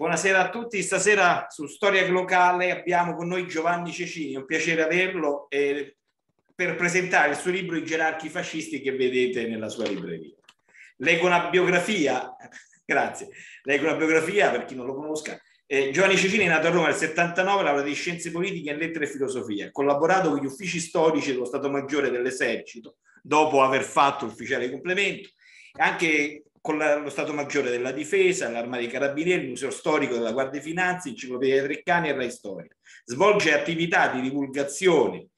Buonasera a tutti, stasera su Storia Locale abbiamo con noi Giovanni Cecini, è un piacere averlo eh, per presentare il suo libro I gerarchi fascisti che vedete nella sua libreria. Leggo una biografia, grazie, leggo una biografia per chi non lo conosca. Eh, Giovanni Cecini è nato a Roma nel 79, laurea di scienze politiche e lettere e filosofia, ha collaborato con gli uffici storici dello Stato Maggiore dell'Esercito dopo aver fatto ufficiale complemento, anche con la, lo Stato Maggiore della Difesa, l'Arma dei Carabinieri, il Museo Storico della Guardia di Finanza, Enciclopedia Treccani e Rai Storia. Svolge attività di divulgazione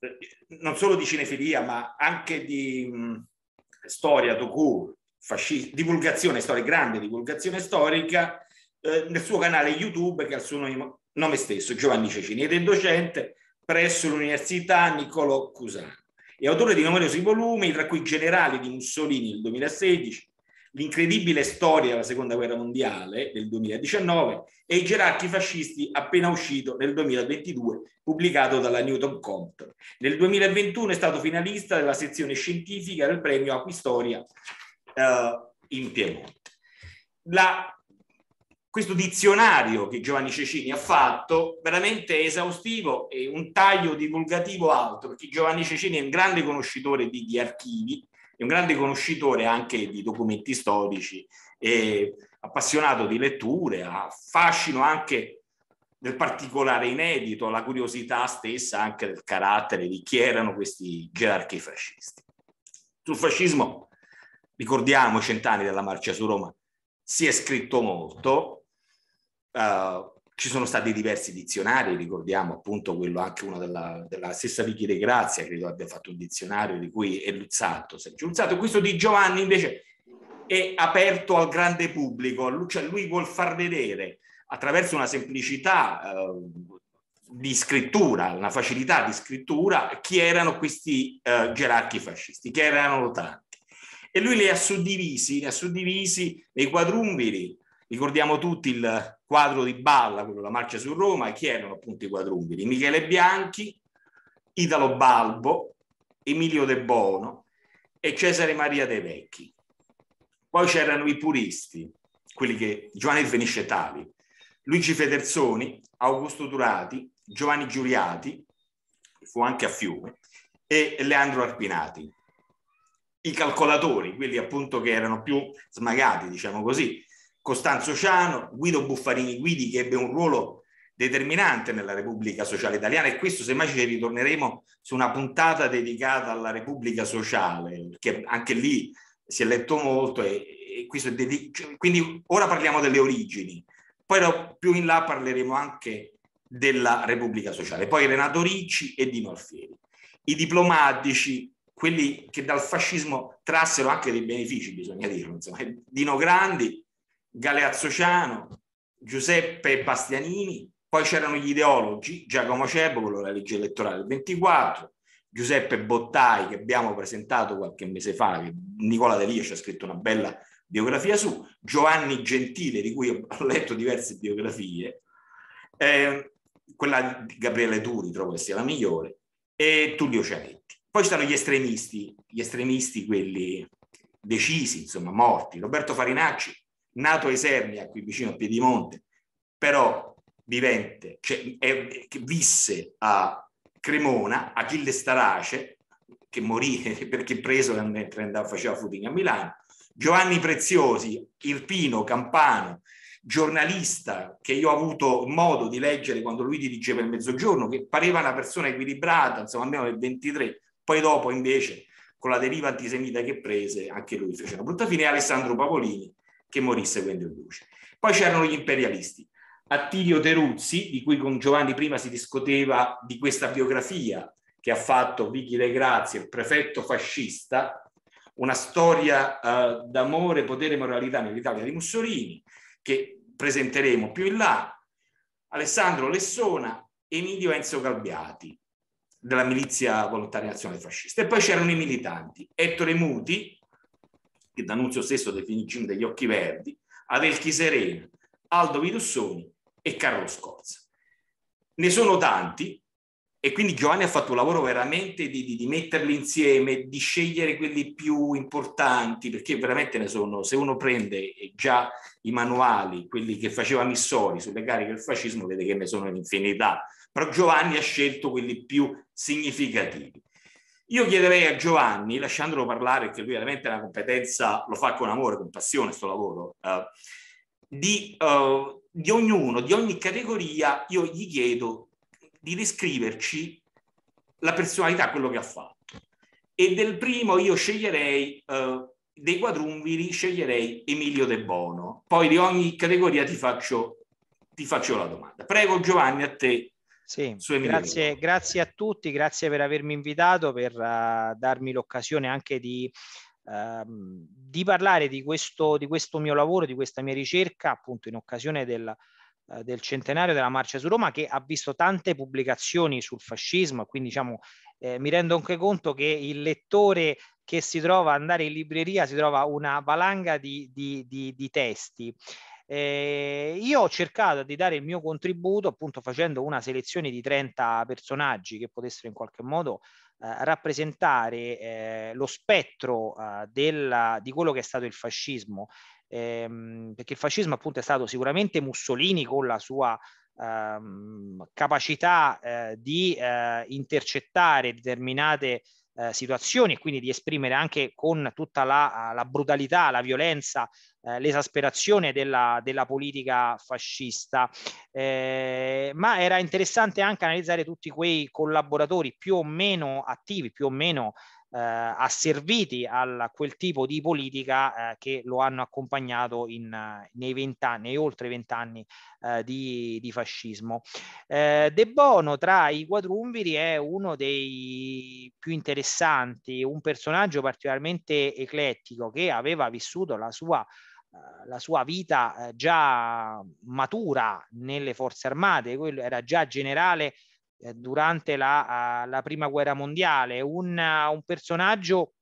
eh, non solo di cinefilia, ma anche di mh, storia, docu, fascista, divulgazione storica, grande divulgazione storica, eh, nel suo canale YouTube che ha il suo nome stesso, Giovanni Cecini, ed è docente presso l'Università Niccolò Cusano. È autore di numerosi volumi, tra cui Generali di Mussolini nel 2016, l'incredibile storia della seconda guerra mondiale del 2019 e i gerarchi fascisti appena uscito nel 2022, pubblicato dalla Newton Compton. Nel 2021 è stato finalista della sezione scientifica del premio Acquistoria eh, in Piemonte. La, questo dizionario che Giovanni Cecini ha fatto, veramente esaustivo e un taglio divulgativo alto, perché Giovanni Cecini è un grande conoscitore di, di archivi, è un grande conoscitore anche di documenti storici, e appassionato di letture, ha fascino anche nel particolare inedito, la curiosità stessa anche del carattere di chi erano questi gerarchi fascisti. Sul fascismo, ricordiamo i cent'anni della marcia su Roma, si è scritto molto, Uh, ci sono stati diversi dizionari, ricordiamo appunto quello anche uno della, della stessa Vicky De Grazia, credo abbia fatto un dizionario di cui è Luzzato, Sergio Luzzato. Questo di Giovanni invece è aperto al grande pubblico, lui, cioè lui vuol far vedere attraverso una semplicità eh, di scrittura, una facilità di scrittura, chi erano questi eh, gerarchi fascisti, che erano tanti. E lui li ha suddivisi, li ha suddivisi nei quadrumviri, Ricordiamo tutti il quadro di Balla, quello La marcia su Roma, e chi erano appunto i quadrubili? Michele Bianchi, Italo Balbo, Emilio De Bono e Cesare Maria De Vecchi. Poi c'erano i puristi, quelli che Giovanni Fenisce Tali, Luigi Federzoni, Augusto Durati, Giovanni Giuliati, fu anche a Fiume, e Leandro Arpinati. I calcolatori, quelli appunto che erano più smagati, diciamo così, Costanzo Ciano, Guido Buffarini Guidi che ebbe un ruolo determinante nella Repubblica Sociale Italiana e questo semmai ci ritorneremo su una puntata dedicata alla Repubblica Sociale, che anche lì si è letto molto e, e dedico, cioè, quindi ora parliamo delle origini, poi più in là parleremo anche della Repubblica Sociale, poi Renato Ricci e Dino Alfieri. I diplomatici, quelli che dal fascismo trassero anche dei benefici, bisogna dirlo, insomma, Dino Grandi Galeazzo Ciano, Giuseppe Bastianini, poi c'erano gli ideologi, Giacomo Cebolo, la legge elettorale del 24, Giuseppe Bottai che abbiamo presentato qualche mese fa, Nicola De Delia ci ha scritto una bella biografia su, Giovanni Gentile di cui ho letto diverse biografie, eh, quella di Gabriele Turi trovo che sia la migliore, e Tullio Cianetti. Poi c'erano gli estremisti, gli estremisti quelli decisi, insomma morti, Roberto Farinacci, nato a Isernia, qui vicino a Piedimonte, però vivente, cioè, è, visse a Cremona, Achille Starace, che morì perché preso mentre andava, faceva footing a Milano, Giovanni Preziosi, Irpino, Campano, giornalista che io ho avuto modo di leggere quando lui dirigeva il mezzogiorno, che pareva una persona equilibrata, insomma almeno nel 23, poi dopo invece con la deriva antisemita che prese, anche lui fece una brutta fine, Alessandro Pavolini, che morisse luce. Poi c'erano gli imperialisti. Attilio Teruzzi, di cui con Giovanni prima si discuteva di questa biografia che ha fatto Vicky De Grazie, il prefetto fascista, una storia eh, d'amore, potere e moralità nell'Italia di Mussolini, che presenteremo più in là, Alessandro Lessona, Emilio Enzo Galbiati, della milizia volontaria nazionale fascista. E poi c'erano i militanti, Ettore Muti, che D'Annunzio stesso definì Jim degli occhi verdi, Adelchi Serena, Aldo Vidussoni e Carlo Scorza. Ne sono tanti e quindi Giovanni ha fatto un lavoro veramente di, di, di, metterli insieme, di scegliere quelli più importanti, perché veramente ne sono, se uno prende già i manuali, quelli che faceva Missori sulle cariche del fascismo, vede che ne sono in infinità, però Giovanni ha scelto quelli più significativi. Io chiederei a Giovanni, lasciandolo parlare, che lui veramente ha una competenza, lo fa con amore, con passione questo lavoro, eh, di, eh, di ognuno, di ogni categoria, io gli chiedo di descriverci la personalità, quello che ha fatto. E del primo io sceglierei, eh, dei quadrumviri, sceglierei Emilio De Bono. Poi di ogni categoria ti faccio, ti faccio la domanda. Prego Giovanni, a te sì, grazie, grazie, a tutti, grazie per avermi invitato, per uh, darmi l'occasione anche di, uh, di parlare di questo, di questo, mio lavoro, di questa mia ricerca, appunto in occasione del, uh, del, centenario della Marcia su Roma che ha visto tante pubblicazioni sul fascismo, quindi diciamo eh, mi rendo anche conto che il lettore che si trova ad andare in libreria si trova una valanga di, di testi. Eh, io ho cercato di dare il mio contributo appunto facendo una selezione di 30 personaggi che potessero in qualche modo eh, rappresentare eh, lo spettro eh, della, di quello che è stato il fascismo, ehm, perché il fascismo appunto è stato sicuramente Mussolini con la sua ehm, capacità eh, di eh, intercettare determinate eh, situazioni e quindi di esprimere anche con tutta la, eh, la brutalità, la violenza, eh, l'esasperazione della, della, politica fascista. Eh, ma era interessante anche analizzare tutti quei collaboratori più o meno attivi, più o meno eh, asserviti a quel tipo di politica eh, che lo hanno accompagnato in, eh, nei, vent'anni, nei oltre vent'anni eh, di, di, fascismo. Eh, De Bono tra i quadrumviri è uno dei più interessanti, un personaggio particolarmente eclettico che aveva vissuto la sua eh, la sua vita già matura nelle forze armate, era già generale eh, durante la, la, prima guerra mondiale, un, un personaggio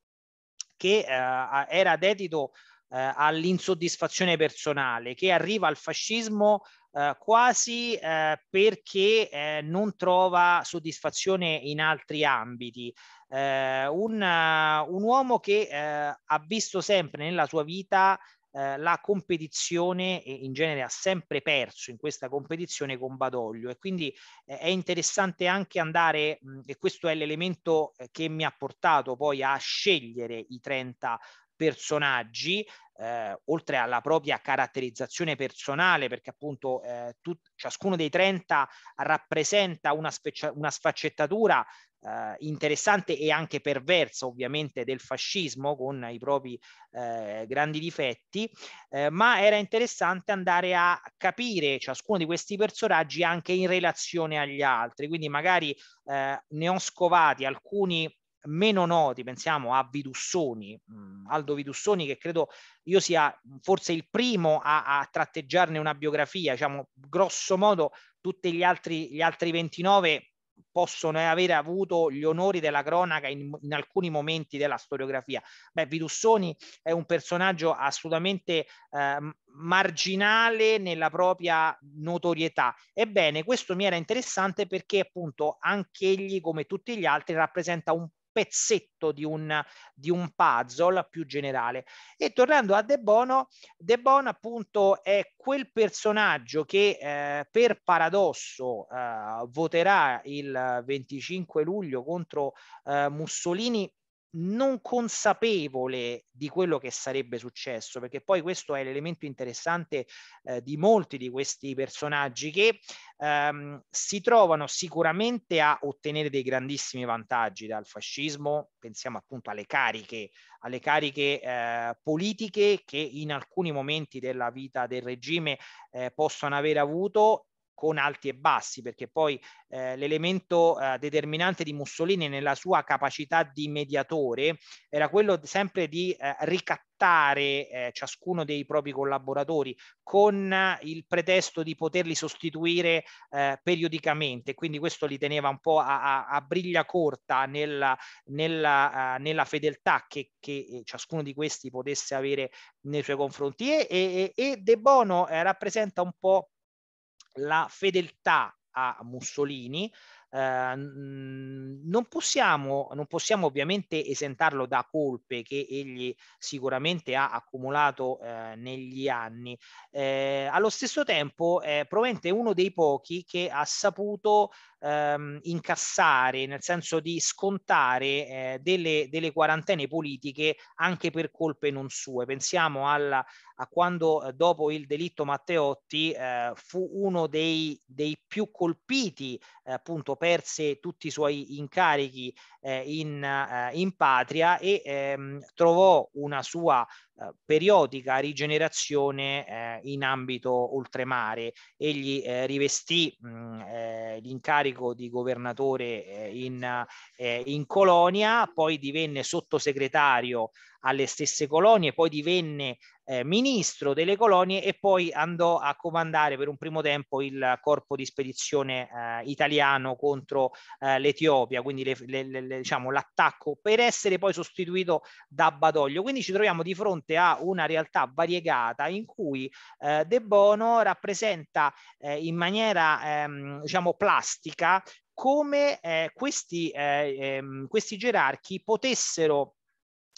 che eh, era dedito eh, all'insoddisfazione personale, che arriva al fascismo eh, quasi eh, perché eh, non trova soddisfazione in altri ambiti. Un, uh, un, uomo che ha visto sempre nella sua vita eh, la competizione e eh, in genere ha sempre perso in questa competizione con Badoglio e quindi eh, è interessante anche andare e questo è l'elemento che mi ha portato poi a scegliere i 30 personaggi eh, oltre alla propria caratterizzazione personale, perché appunto eh, tut- ciascuno dei 30 rappresenta una, specia- una sfaccettatura eh, interessante e anche perverso ovviamente del fascismo con i propri eh, grandi difetti, eh, ma era interessante andare a capire ciascuno di questi personaggi anche in relazione agli altri, quindi magari eh, ne ho scovati alcuni meno noti, pensiamo a Vidussoni, mm, Aldo Vidussoni che credo io sia forse il primo a, a tratteggiarne una biografia, diciamo grosso modo tutti gli altri, gli altri 29 possono eh, avere avuto gli onori della cronaca in, in, alcuni momenti della storiografia. Beh, Vidussoni è un personaggio assolutamente eh, marginale nella propria notorietà. Ebbene, questo mi era interessante perché appunto anch'egli, come tutti gli altri, rappresenta un pezzetto di un, di un puzzle più generale. E tornando a De Bono, De Bono appunto è quel personaggio che eh, per paradosso eh, voterà il 25 luglio contro eh, Mussolini non consapevole di quello che sarebbe successo, perché poi questo è l'elemento interessante eh, di molti di questi personaggi che ehm, si trovano sicuramente a ottenere dei grandissimi vantaggi dal fascismo, pensiamo appunto alle cariche, alle cariche eh, politiche che in alcuni momenti della vita del regime eh, possono aver avuto con alti e bassi, perché poi eh, l'elemento eh, determinante di Mussolini nella sua capacità di mediatore era quello sempre di eh, ricattare eh, ciascuno dei propri collaboratori con eh, il pretesto di poterli sostituire eh, periodicamente. Quindi questo li teneva un po' a, a, a briglia corta nella, nella, uh, nella fedeltà che, che, ciascuno di questi potesse avere nei suoi confronti. E, e, e De Bono eh, rappresenta un po' la fedeltà a Mussolini, eh, non, possiamo, non possiamo ovviamente esentarlo da colpe che egli sicuramente ha accumulato eh, negli anni. Eh, allo stesso tempo è probabilmente uno dei pochi che ha saputo ehm, incassare, nel senso di scontare eh, delle, delle, quarantene politiche anche per colpe non sue. Pensiamo alla, a quando eh, dopo il delitto Matteotti eh, fu uno dei, dei più colpiti, eh, appunto perse tutti i suoi incarichi eh, in, eh, in patria e ehm, trovò una sua eh, periodica rigenerazione eh, in ambito oltremare. Egli eh, rivestì mh, mm, eh, l'incarico di governatore in, in colonia, poi divenne sottosegretario alle stesse colonie, poi divenne eh, ministro delle colonie e poi andò a comandare per un primo tempo il corpo di spedizione eh, italiano contro eh, l'Etiopia, quindi le, le, le, diciamo, l'attacco per essere poi sostituito da Badoglio. Quindi ci troviamo di fronte a una realtà variegata in cui eh, De Bono rappresenta eh, in maniera ehm, diciamo plastica come eh, questi, ehm, questi gerarchi potessero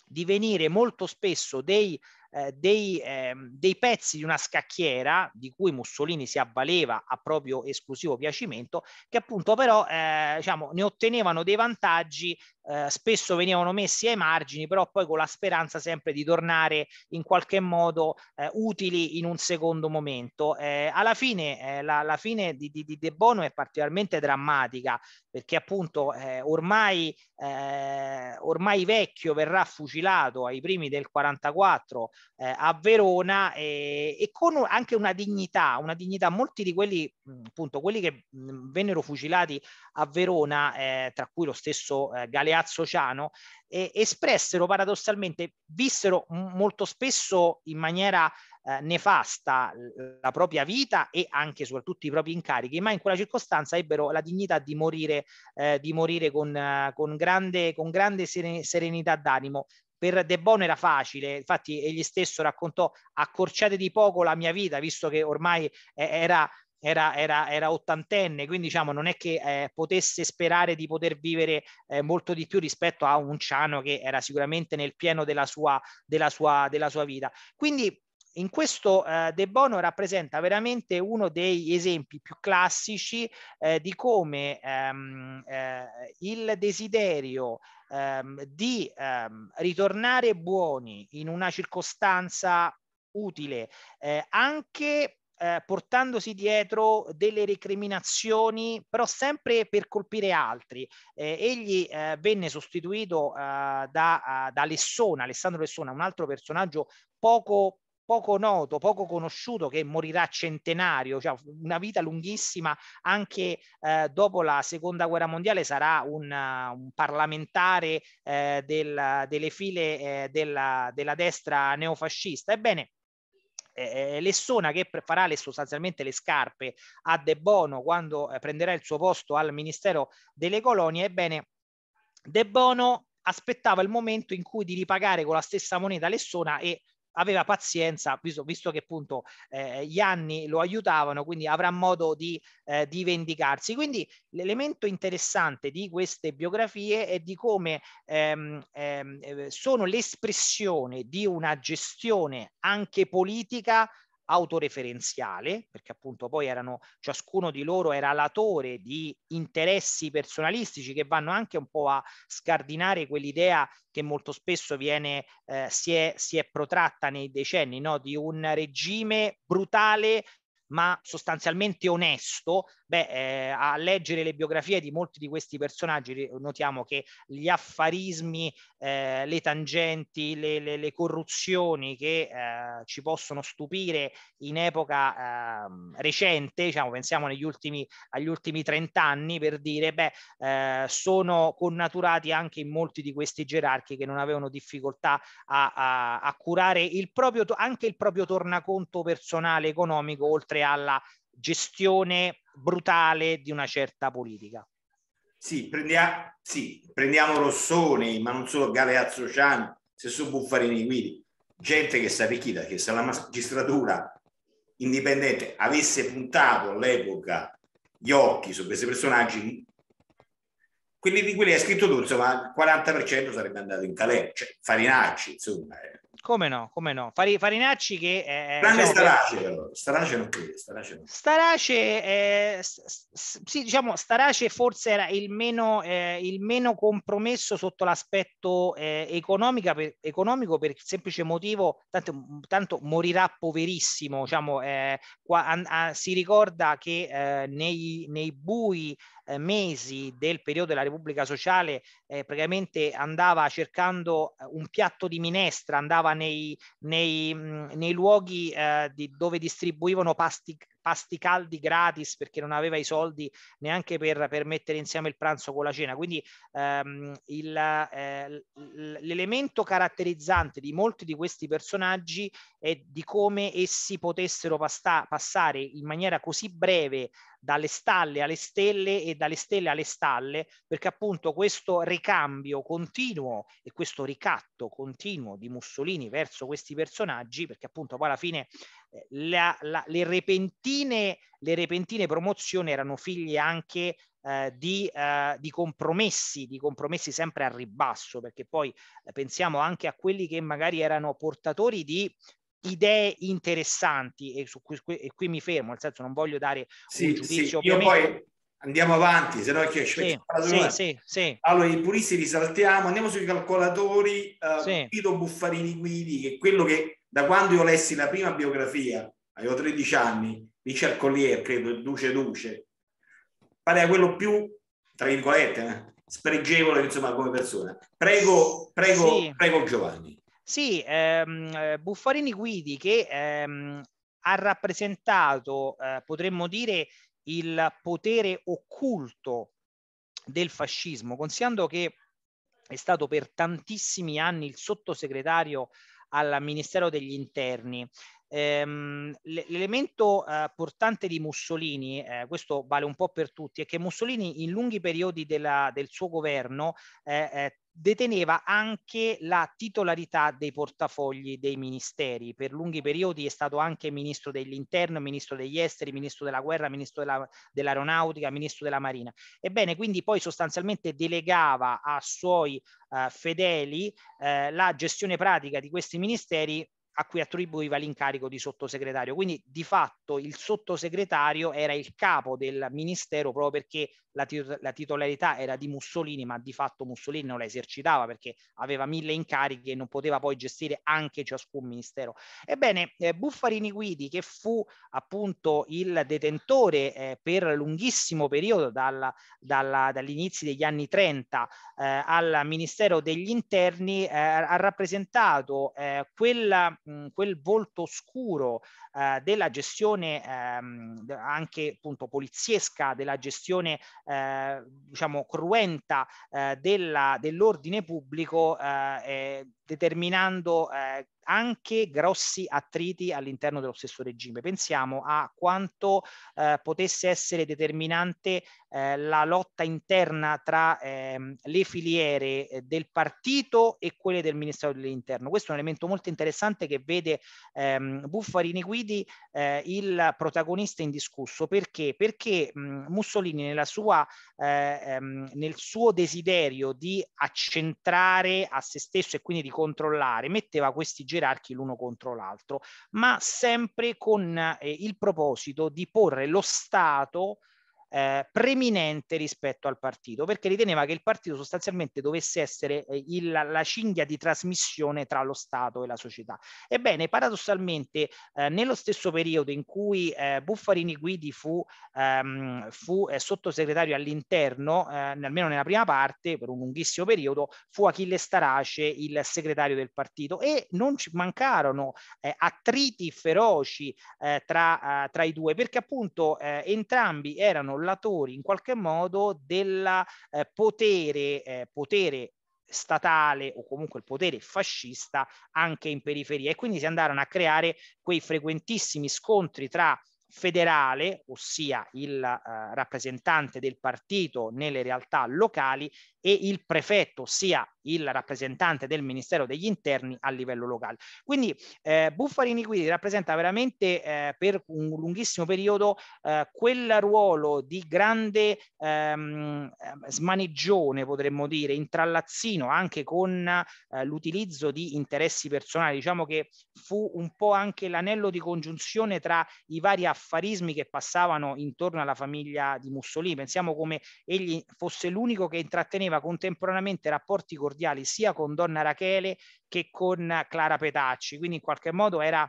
divenire molto spesso dei eh, dei, ehm, dei, pezzi di una scacchiera di cui Mussolini si avvaleva a proprio esclusivo piacimento, che appunto però eh, diciamo, ne ottenevano dei vantaggi eh, spesso venivano messi ai margini, però poi con la speranza sempre di tornare in qualche modo eh, utili in un secondo momento. Eh, alla fine, eh, la, la, fine di, di, di, De Bono è particolarmente drammatica perché appunto eh, ormai, eh, ormai vecchio verrà fucilato ai primi del 44 a Verona e con anche una dignità, una dignità, molti di quelli appunto quelli che mh, vennero fucilati a Verona, tra cui lo stesso eh, Galeano Galeazzo Ciano, eh, espressero paradossalmente, vissero molto spesso in maniera eh, nefasta la propria vita e anche soprattutto i propri incarichi, ma in quella circostanza ebbero la dignità di morire, eh, di morire con, con, grande, con grande serenità d'animo, per De Bono era facile, infatti egli stesso raccontò accorciate di poco la mia vita, visto che ormai eh, era era, era, era ottantenne, quindi diciamo non è che eh, potesse sperare di poter vivere eh, molto di più rispetto a un Ciano che era sicuramente nel pieno della sua, della sua, della sua vita. Quindi in questo eh, De Bono rappresenta veramente uno degli esempi più classici eh, di come ehm, eh, il desiderio ehm, di ehm, ritornare buoni in una circostanza utile eh, anche eh, portandosi dietro delle recriminazioni, però sempre per colpire altri. Eh, egli eh, venne sostituito eh, da, eh, da Lessona, Alessandro Lessona, un altro personaggio poco poco noto, poco conosciuto, che morirà centenario, cioè una vita lunghissima anche eh, dopo la seconda guerra mondiale, sarà un, uh, un parlamentare eh, del, delle file eh, della, della destra neofascista. Ebbene, eh, eh, eh, Lessona che farà le, sostanzialmente le scarpe a De Bono quando eh, prenderà il suo posto al Ministero delle Colonie, ebbene De Bono aspettava il momento in cui di ripagare con la stessa moneta Lessona e aveva pazienza, visto, visto che appunto eh, gli anni lo aiutavano, quindi avrà modo di, eh, di vendicarsi. Quindi l'elemento interessante di queste biografie è di come ehm, ehm, eh, sono l'espressione di una gestione anche politica autoreferenziale, perché appunto poi erano, ciascuno di loro era l'autore di interessi personalistici che vanno anche un po' a scardinare quell'idea che molto spesso viene, eh, si, è, si è protratta nei decenni, no? di un regime brutale ma sostanzialmente onesto Beh, eh, a leggere le biografie di molti di questi personaggi notiamo che gli affarismi, eh, le tangenti, le, le, le corruzioni che eh, ci possono stupire in epoca ehm, recente, diciamo, pensiamo ultimi, agli ultimi 30 anni per dire, beh, eh, sono connaturati anche in molti di questi gerarchi che non avevano difficoltà a, a, a curare il proprio, anche il proprio tornaconto personale economico, oltre alla gestione brutale di una certa politica. Sì, prendia, sì prendiamo Rossoni, ma non solo Galeazzo Cian, stesso Buffarini Guidi, gente che si è arricchita, che se la magistratura indipendente avesse puntato all'epoca gli occhi su questi personaggi, quelli di cui hai scritto tu, insomma, il 40% sarebbe andato in calè, cioè Farinacci, insomma. Eh. Come no, come no. Fari, Farinacci che... Eh, Tranne diciamo, Starace, però. Starace non qui. Starace non Starace, eh, sì, diciamo, Starace forse era il meno, eh, il meno compromesso sotto l'aspetto eh, per, economico per il semplice motivo, tanto, tanto morirà poverissimo, diciamo, eh, qua, a, a, si ricorda che eh, nei, nei bui eh, mesi del periodo della Repubblica Sociale eh, praticamente andava cercando eh, un piatto di minestra, andava nei, nei, nei luoghi eh, di, dove distribuivano pasti pasti caldi gratis perché non aveva i soldi neanche per, per mettere insieme il pranzo con la cena. Quindi ehm, il, eh, l'elemento caratterizzante di molti di questi personaggi è di come essi potessero pasta- passare in maniera così breve dalle stalle alle stelle e dalle stelle alle stalle, perché appunto questo ricambio continuo e questo ricatto continuo di Mussolini verso questi personaggi, perché appunto poi alla fine la, la, le, repentine, le, repentine, promozioni erano figlie anche eh, di, eh, di, compromessi, di compromessi sempre a ribasso, perché poi eh, pensiamo anche a quelli che magari erano portatori di idee interessanti e, su cui, e qui mi fermo, nel senso non voglio dare sì, un giudizio. Sì, andiamo avanti, se no che sì, sì, sì, sì. Allora, i puristi risaltiamo, andiamo sui calcolatori, uh, sì. Guido Buffarini Guidi, che è quello che da quando io lessi la prima biografia, avevo 13 anni, di Cercolier, credo, Duce Duce, pareva quello più, tra virgolette, eh, spregevole insomma, come persona. Prego, prego, sì. prego Giovanni. Sì, ehm, Buffarini Guidi che ehm, ha rappresentato, eh, potremmo dire, il potere occulto del fascismo, considerando che è stato per tantissimi anni il sottosegretario al Ministero degli Interni Ehm, l'elemento eh, portante di Mussolini, eh, questo vale un po' per tutti, è che Mussolini in lunghi periodi della, del suo governo eh, eh, deteneva anche la titolarità dei portafogli dei ministeri. Per lunghi periodi è stato anche ministro dell'interno, ministro degli esteri, ministro della guerra, ministro della, dell'aeronautica, ministro della marina. Ebbene, quindi poi sostanzialmente delegava a suoi eh, fedeli eh, la gestione pratica di questi ministeri a cui attribuiva l'incarico di sottosegretario. Quindi di fatto il sottosegretario era il capo del ministero proprio perché la, tit- la titolarità era di Mussolini, ma di fatto Mussolini non la esercitava perché aveva mille incarichi e non poteva poi gestire anche ciascun ministero. Ebbene, eh, Buffarini Guidi, che fu appunto il detentore eh, per lunghissimo periodo dalla, dalla, dall'inizio degli anni 30 eh, al Ministero degli Interni, eh, ha rappresentato eh, quella mh, quel volto oscuro eh, della gestione ehm, anche appunto poliziesca, della gestione eh, diciamo cruenta eh, della, dell'ordine pubblico eh, determinando eh, anche grossi attriti all'interno dello stesso regime. Pensiamo a quanto eh, potesse essere determinante eh, la lotta interna tra ehm, le filiere eh, del partito e quelle del Ministero dell'Interno. Questo è un elemento molto interessante che vede ehm, Buffarini Guidi eh, il protagonista indiscusso. Perché? Perché mh, Mussolini sua, eh, ehm, nel suo desiderio di accentrare a se stesso e quindi di controllare, metteva questi gerarchi l'uno contro l'altro, ma sempre con eh, il proposito di porre lo Stato eh, preminente rispetto al partito, perché riteneva che il partito sostanzialmente dovesse essere eh, il, la cinghia di trasmissione tra lo Stato e la società. Ebbene, paradossalmente, eh, nello stesso periodo in cui eh, Buffarini Guidi fu, ehm, fu eh, sottosegretario all'interno, eh, almeno nella prima parte, per un lunghissimo periodo, fu Achille Starace il segretario del partito e non ci mancarono eh, attriti feroci eh, tra, eh, tra i due, perché appunto eh, entrambi erano controllatori in qualche modo del eh, potere, eh, potere statale o comunque il potere fascista anche in periferia e quindi si andarono a creare quei frequentissimi scontri tra federale, ossia il eh, rappresentante del partito nelle realtà locali, e il prefetto, ossia il rappresentante del Ministero degli Interni a livello locale. Quindi eh, Buffarini quindi rappresenta veramente eh, per un lunghissimo periodo eh, quel ruolo di grande ehm, smaneggione, potremmo dire, intrallazzino anche con eh, l'utilizzo di interessi personali. Diciamo che fu un po' anche l'anello di congiunzione tra i vari affarismi che passavano intorno alla famiglia di Mussolini. Pensiamo come egli fosse l'unico che intratteneva contemporaneamente rapporti con cordiali sia con Donna Rachele che con Clara Petacci, quindi in qualche modo era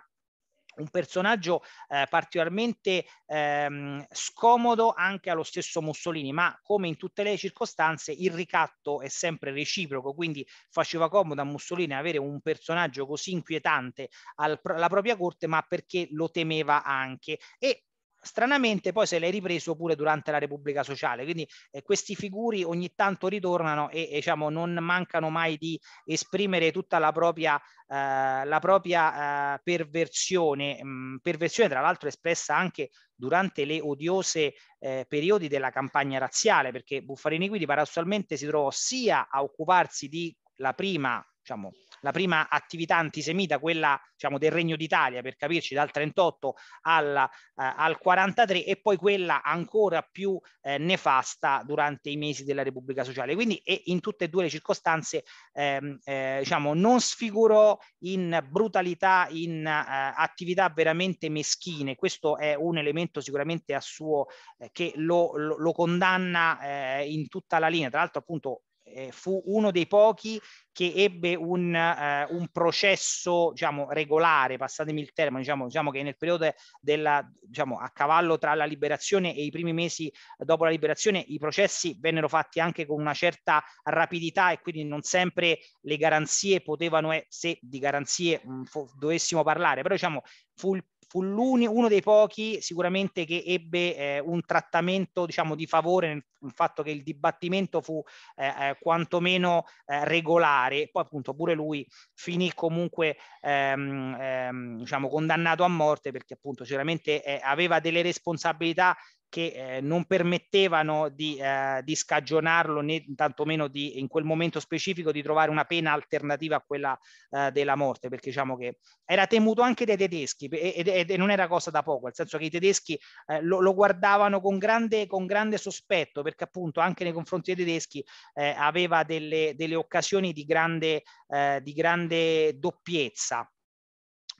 un personaggio eh, particolarmente ehm, scomodo anche allo stesso Mussolini, ma come in tutte le circostanze il ricatto è sempre reciproco, quindi faceva comodo a Mussolini avere un personaggio così inquietante alla propria corte, ma perché lo temeva anche. E stranamente poi se l'hai ripreso pure durante la Repubblica Sociale, quindi eh, questi figuri ogni tanto ritornano e, e diciamo, non mancano mai di esprimere tutta la propria, eh, la propria eh, perversione, mh, mm, perversione tra l'altro espressa anche durante le odiose eh, periodi della campagna razziale, perché Buffarini Guidi paradossalmente si trovò sia a occuparsi di la prima diciamo, la prima attività antisemita, quella diciamo, del Regno d'Italia, per capirci, dal 38 al, eh, al 43 e poi quella ancora più eh, nefasta durante i mesi della Repubblica Sociale. Quindi e in tutte e due le circostanze ehm, eh, diciamo, non sfigurò in brutalità, in eh, attività veramente meschine. Questo è un elemento sicuramente a suo eh, che lo, lo, lo condanna eh, in tutta la linea. Tra l'altro appunto eh, fu uno dei pochi che ebbe un, eh, un processo diciamo, regolare, passatemi il termine, diciamo, diciamo che nel periodo della, diciamo, a cavallo tra la liberazione e i primi mesi dopo la liberazione i processi vennero fatti anche con una certa rapidità e quindi non sempre le garanzie potevano, se di garanzie mh, dovessimo parlare, però diciamo fu il fu uno dei pochi sicuramente che ebbe eh, un trattamento diciamo, di favore nel, fatto che il dibattimento fu eh, eh, quantomeno eh, regolare, poi appunto pure lui finì comunque ehm, ehm, diciamo, condannato a morte perché appunto sicuramente eh, aveva delle responsabilità che eh, non permettevano di, eh, di, scagionarlo né tantomeno di, in quel momento specifico di trovare una pena alternativa a quella eh, della morte, perché diciamo che era temuto anche dai tedeschi e, e, e non era cosa da poco, nel senso che i tedeschi eh, lo, lo, guardavano con grande, con grande, sospetto, perché appunto anche nei confronti dei tedeschi eh, aveva delle, delle, occasioni di grande, eh, di grande doppiezza,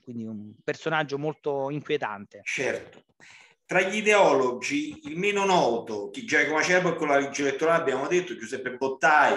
quindi un personaggio molto inquietante. Certo. Tra gli ideologi, il meno noto, chi Giacomo Acerbo e con la legge elettorale abbiamo detto, Giuseppe Bottai,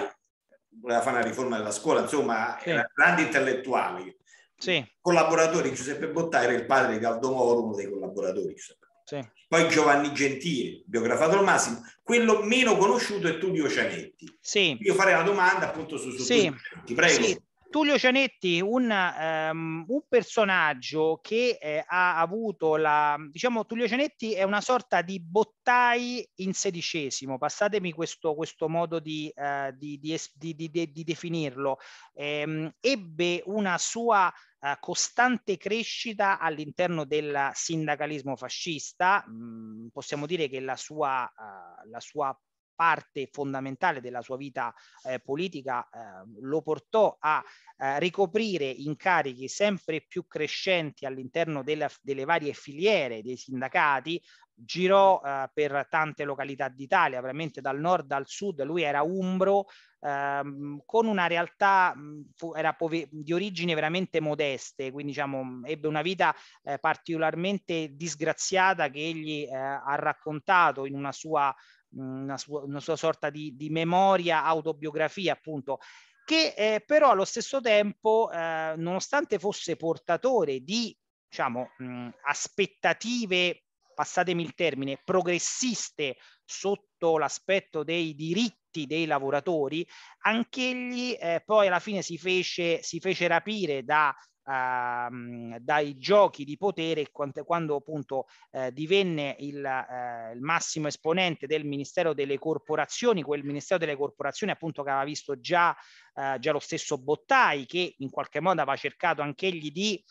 voleva fare una riforma della scuola, insomma, sì. era grande intellettuale. Sì. Collaboratore Giuseppe Bottai era il padre di Aldo Moro, uno dei collaboratori. Sì. Poi Giovanni Gentile, biografato al massimo. Quello meno conosciuto è Tullio Cianetti. Sì. Io farei la domanda appunto su, su sì. Ti prego. Sì. Tullio Cianetti, un, um, un personaggio che eh, ha avuto la... diciamo Tullio Cianetti è una sorta di bottai in sedicesimo, passatemi questo, questo modo di, uh, di, di, di definirlo. Ehm, ebbe una sua uh, costante crescita all'interno del sindacalismo fascista, mm, possiamo dire che la sua, uh, la sua parte fondamentale della sua vita eh, politica eh, lo portò a eh, ricoprire incarichi sempre più crescenti all'interno della, delle varie filiere dei sindacati, girò eh, per tante località d'Italia, veramente dal nord al sud, lui era umbro, ehm, con una realtà mm, fu, era pove- di origini veramente modeste, quindi diciamo, ebbe una vita eh, particolarmente disgraziata che egli eh, ha raccontato in una sua Mhmm, una sua, una sua sorta di, di memoria, autobiografia appunto, che eh, però allo stesso tempo, eh, nonostante fosse portatore di diciamo, mh, mhmm, aspettative, passatemi il termine, progressiste sotto l'aspetto dei diritti dei lavoratori, anch'egli eh, poi alla fine si fece, si fece rapire da uh, dai giochi di potere quando, quando appunto uh, divenne il, uh, il massimo esponente del Ministero delle Corporazioni, quel Ministero delle Corporazioni appunto che aveva visto già, uh, già lo stesso Bottai che in qualche modo aveva cercato anche egli di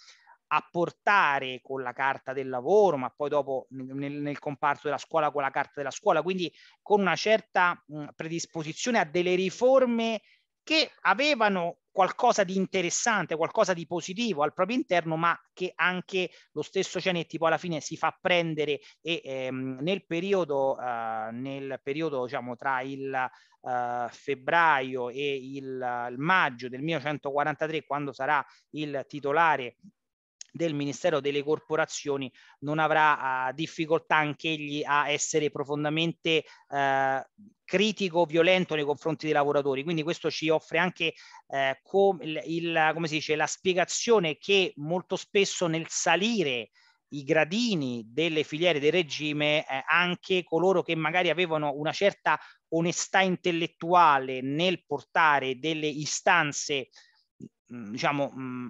apportare con la carta del lavoro, ma poi dopo nel, nel, comparto della scuola con la carta della scuola, quindi con una certa mh, predisposizione a delle riforme che avevano qualcosa di interessante, qualcosa di positivo al proprio interno, ma che anche lo stesso Cianetti poi alla fine si fa prendere e ehm, nel periodo, eh, nel periodo diciamo, tra il eh, febbraio e il, il maggio del 1943, quando sarà il titolare del Ministero delle Corporazioni non avrà eh, difficoltà anch'egli a essere profondamente eh, critico, violento nei confronti dei lavoratori. Quindi questo ci offre anche eh, com- il, il, come si dice, la spiegazione che molto spesso nel salire i gradini delle filiere del regime, eh, anche coloro che magari avevano una certa onestà intellettuale nel portare delle istanze mm, diciamo mh, mm,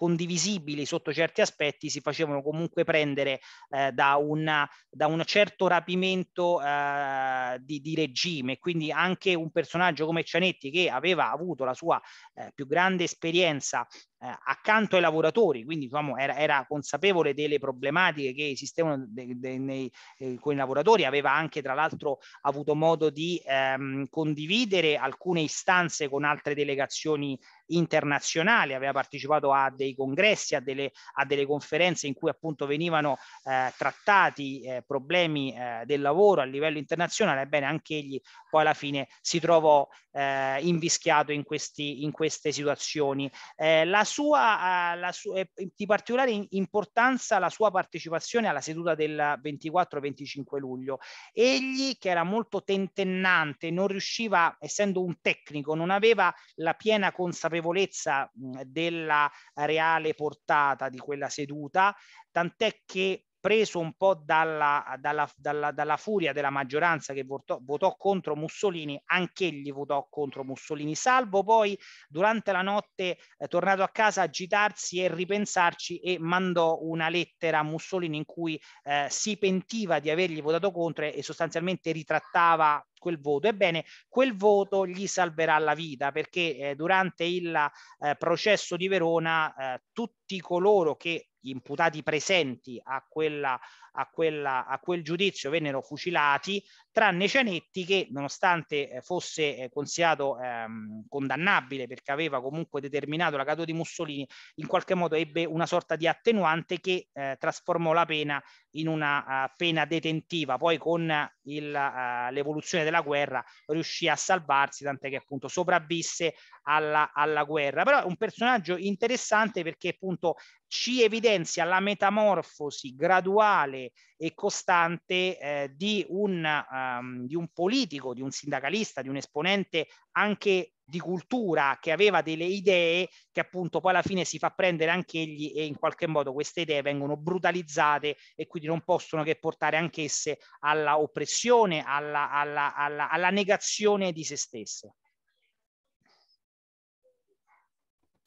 condivisibili sotto certi aspetti, si facevano comunque prendere eh, da, una, da un certo rapimento eh, di, di regime. Quindi anche un personaggio come Cianetti che aveva avuto la sua eh, più grande esperienza eh, accanto ai lavoratori, quindi diciamo, era, era, consapevole delle problematiche che esistevano de, de, nei, eh, con i lavoratori, aveva anche tra l'altro avuto modo di ehm, condividere alcune istanze con altre delegazioni internazionali, aveva partecipato a dei congressi, a delle, a delle conferenze in cui appunto venivano eh, trattati eh, problemi eh, del lavoro a livello internazionale, ebbene anche egli poi alla fine si trovò eh, invischiato in, questi, in queste situazioni. Eh, la sua, eh, la su, è di particolare importanza la sua partecipazione alla seduta del 24-25 luglio. Egli, che era molto tentennante, non riusciva, essendo un tecnico, non aveva la piena consapevolezza della reale portata di quella seduta, tant'è che preso un po' dalla, dalla, dalla, dalla furia della maggioranza che votò, votò, contro Mussolini, anch'egli votò contro Mussolini, salvo poi durante la notte eh, tornato a casa agitarsi e ripensarci e mandò una lettera a Mussolini in cui eh, si pentiva di avergli votato contro e sostanzialmente ritrattava quel voto. Ebbene, quel voto gli salverà la vita perché eh, durante il eh, processo di Verona eh, tutti coloro che gli imputati presenti a quella a, quella, a quel giudizio vennero fucilati, tranne Cianetti che nonostante eh, fosse eh, considerato ehm, condannabile perché aveva comunque determinato la caduta di Mussolini, in qualche modo ebbe una sorta di attenuante che eh, trasformò la pena in una uh, pena detentiva. Poi con il, uh, l'evoluzione della guerra riuscì a salvarsi, tant'è che appunto sopravvisse alla, alla guerra. Però è un personaggio interessante perché appunto ci evidenzia la metamorfosi graduale e costante eh, di, un, um, di un politico, di un sindacalista, di un esponente anche di cultura che aveva delle idee che appunto poi alla fine si fa prendere anche egli e in qualche modo queste idee vengono brutalizzate e quindi non possono che portare anch'esse alla oppressione, alla, alla, alla, alla negazione di se stesse.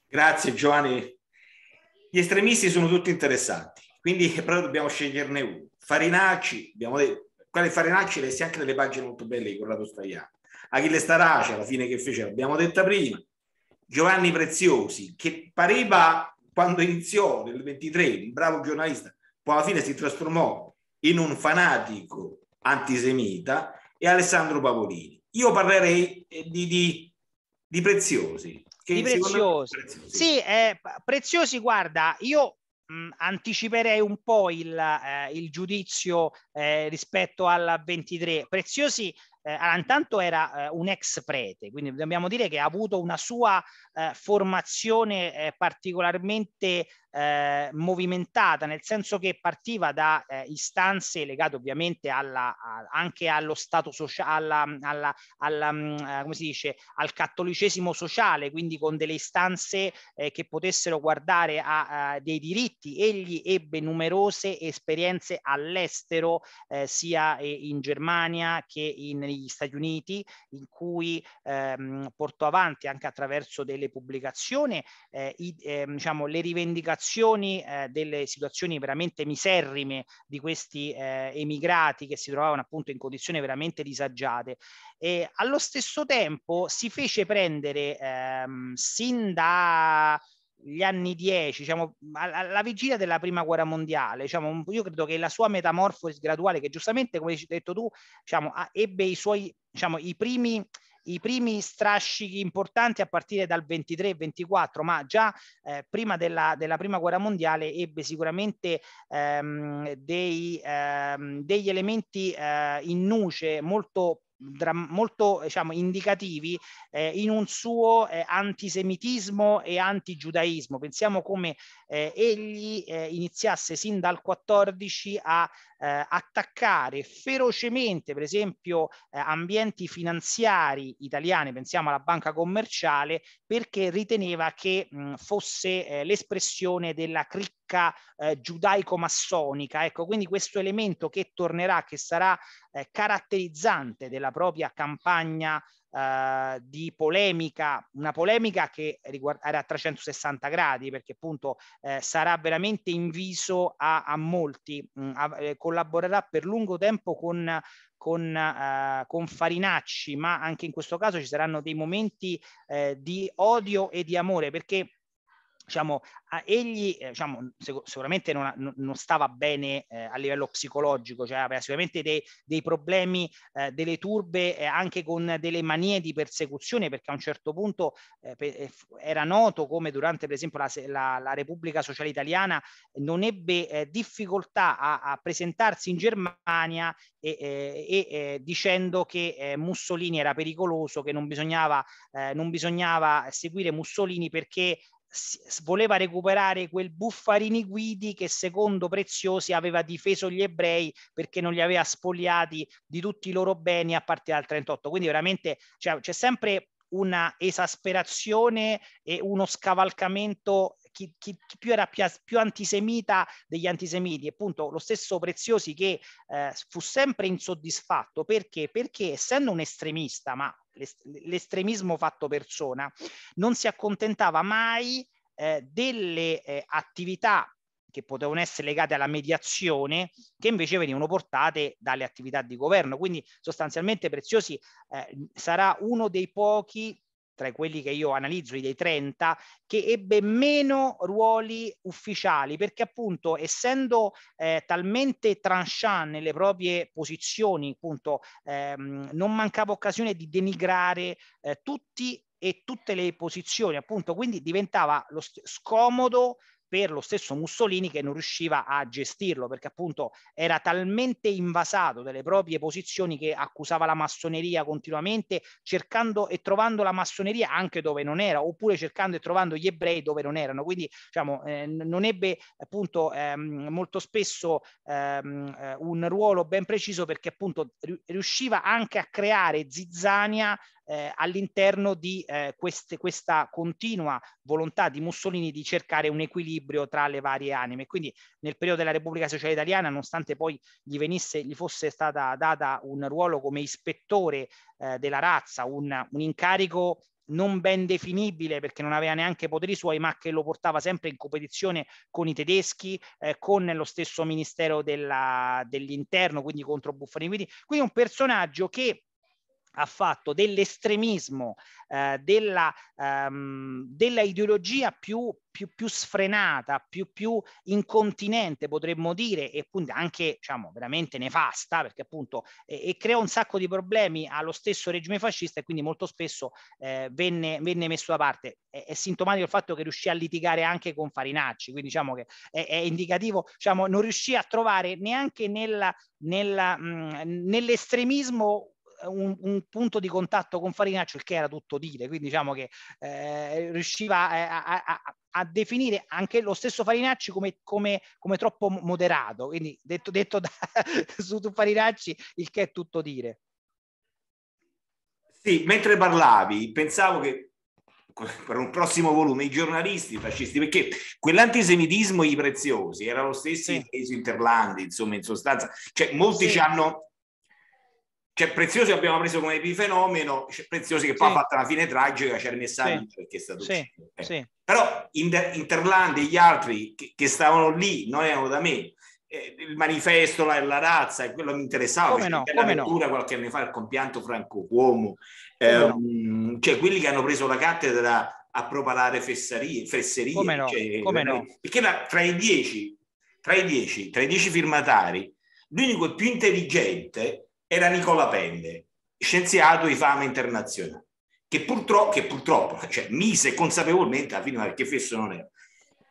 Grazie Giovanni. Gli estremisti sono tutti interessanti. Quindi però dobbiamo sceglierne uno. Farinacci, abbiamo detto, quale Farinacci lesse anche delle pagine molto belle di Corrado Stagliano. Achille Starace, alla fine che fece, l'abbiamo detta prima. Giovanni Preziosi, che pareva quando iniziò nel 23, un bravo giornalista, poi alla fine si trasformò in un fanatico antisemita, e Alessandro Pavolini. Io parlerei eh, di, di, di Preziosi. Che di preziosi. preziosi. Sì, eh, Preziosi, guarda, io mh, anticiperei un po' il, eh, il giudizio eh, rispetto alla 23. Preziosi eh, intanto era eh, un ex prete, quindi dobbiamo dire che ha avuto una sua eh, formazione eh, particolarmente eh, movimentata, nel senso che partiva da eh, istanze legate ovviamente alla, a, anche allo stato sociale, alla, alla, alla mm, eh, come si dice, al cattolicesimo sociale, quindi con delle istanze eh, che potessero guardare a, a dei diritti. Egli ebbe numerose esperienze all'estero, eh, sia in Germania che in, negli Stati Uniti, in cui ehm, portò avanti anche attraverso delle pubblicazioni eh, i, eh, diciamo, le rivendicazioni narrazioni eh, delle situazioni veramente miserrime di questi eh, emigrati che si trovavano appunto in condizioni veramente disagiate e allo stesso tempo si fece prendere ehm, sin da gli anni 10, diciamo, alla vigilia della prima guerra mondiale, diciamo, io credo che la sua metamorfosi graduale, che giustamente, come hai detto tu, diciamo, ebbe i suoi, diciamo, i primi, i primi strascichi importanti a partire dal 23-24, ma già eh, prima della, della, prima guerra mondiale ebbe sicuramente ehm, dei, ehm, degli elementi eh, in nuce molto molto diciamo, indicativi eh, in un suo eh, antisemitismo e antigiudaismo. Pensiamo come eh, egli eh, iniziasse sin dal 14 a eh, attaccare ferocemente, per esempio, eh, ambienti finanziari italiani, pensiamo alla banca commerciale, perché riteneva che mh, fosse l'espressione della critica politica eh, giudaico-massonica, ecco, quindi questo elemento che tornerà, che sarà eh, caratterizzante della propria campagna eh, di polemica, una polemica che riguarderà a 360 gradi perché appunto eh, sarà veramente inviso a, a molti, mh, mm, a, eh, collaborerà per lungo tempo con, con, eh, con Farinacci, ma anche in questo caso ci saranno dei momenti eh, di odio e di amore perché diciamo, egli eh, diciamo, sicuramente non, non, stava bene eh, a livello psicologico, cioè aveva sicuramente dei, dei problemi, eh, delle turbe, eh, anche con delle manie di persecuzione, perché a un certo punto eh, pe- eh, era noto come durante per esempio la, la, la Repubblica Sociale Italiana non ebbe difficoltà a, a, presentarsi in Germania e, dicendo che Mussolini era pericoloso, che non bisognava, non bisognava seguire Mussolini perché voleva recuperare quel Buffarini Guidi che secondo Preziosi aveva difeso gli ebrei perché non li aveva spogliati di tutti i loro beni a partire dal 38. Quindi veramente cioè, c'è sempre una esasperazione e uno scavalcamento chi, chi, chi, più era più, più, antisemita degli antisemiti. Appunto, lo stesso Preziosi che eh, fu sempre insoddisfatto perché? perché essendo un estremista, ma l'estremismo fatto persona, non si accontentava mai eh, delle eh, attività che potevano essere legate alla mediazione, che invece venivano portate dalle attività di governo. Quindi sostanzialmente Preziosi eh, sarà uno dei pochi tra quelli che io analizzo, i dei 30, che ebbe meno ruoli ufficiali, perché appunto essendo eh, talmente tranchant nelle proprie posizioni, appunto ehm, non mancava occasione di denigrare eh, tutti e tutte le posizioni, appunto, quindi diventava lo scomodo per lo stesso Mussolini che non riusciva a gestirlo perché appunto era talmente invasato delle proprie posizioni che accusava la massoneria continuamente cercando e trovando la massoneria anche dove non era oppure cercando e trovando gli ebrei dove non erano quindi diciamo eh, non ebbe appunto ehm, molto spesso ehm, eh, un ruolo ben preciso perché appunto riusciva anche a creare zizzania eh, all'interno di eh, queste, questa continua volontà di Mussolini di cercare un equilibrio tra le varie anime. Quindi nel periodo della Repubblica Sociale Italiana, nonostante poi gli, venisse, gli fosse stata data un ruolo come ispettore eh, della razza, un, un incarico non ben definibile perché non aveva neanche poteri suoi, ma che lo portava sempre in competizione con i tedeschi, eh, con lo stesso ministero della, dell'interno, quindi contro Buffarini. Quindi, quindi un personaggio che ha fatto dell'estremismo, eh, della, ehm, della ideologia più, più, più sfrenata, più, più incontinente potremmo dire e quindi anche diciamo, veramente nefasta perché appunto eh, e creò un sacco di problemi allo stesso regime fascista e quindi molto spesso eh, venne, venne messo da parte. È, è sintomatico il fatto che riuscì a litigare anche con Farinacci, quindi diciamo che è, è indicativo, diciamo, non riuscì a trovare neanche nella, nella, mh, mm, nell'estremismo un, un, punto di contatto con Farinaccio, il che era tutto dire, quindi diciamo che eh, riusciva eh, a, a, a, a, definire anche lo stesso Farinacci come, come, come troppo moderato, quindi detto, detto da, su Farinacci, il che è tutto dire. Sì, mentre parlavi pensavo che per un prossimo volume i giornalisti fascisti, perché quell'antisemitismo i preziosi erano lo stesso sì. Interlandi, insomma, in sostanza, cioè molti sì. ci hanno c'è cioè, Preziosi abbiamo preso come epifenomeno, c'è cioè, Preziosi che poi sì. ha fatto una fine tragica, c'era Messaggi sì. perché è stato sì. Eh. Sì. Però Interland e gli altri che, che stavano lì non erano da me. Eh, il manifesto, la, la razza, quello mi interessava. Come no, come no. qualche anno fa, il compianto Franco Cuomo, eh, no. Ehm, cioè quelli che hanno preso la cattedra a propalare fesserie. fesserie come no, cioè, come no. Perché la, tra i dieci, tra i dieci, tra i dieci firmatari, l'unico più intelligente era Nicola Pende, scienziato di fama internazionale, che purtroppo, che purtroppo cioè, mise consapevolmente alla fine perché fesso non era.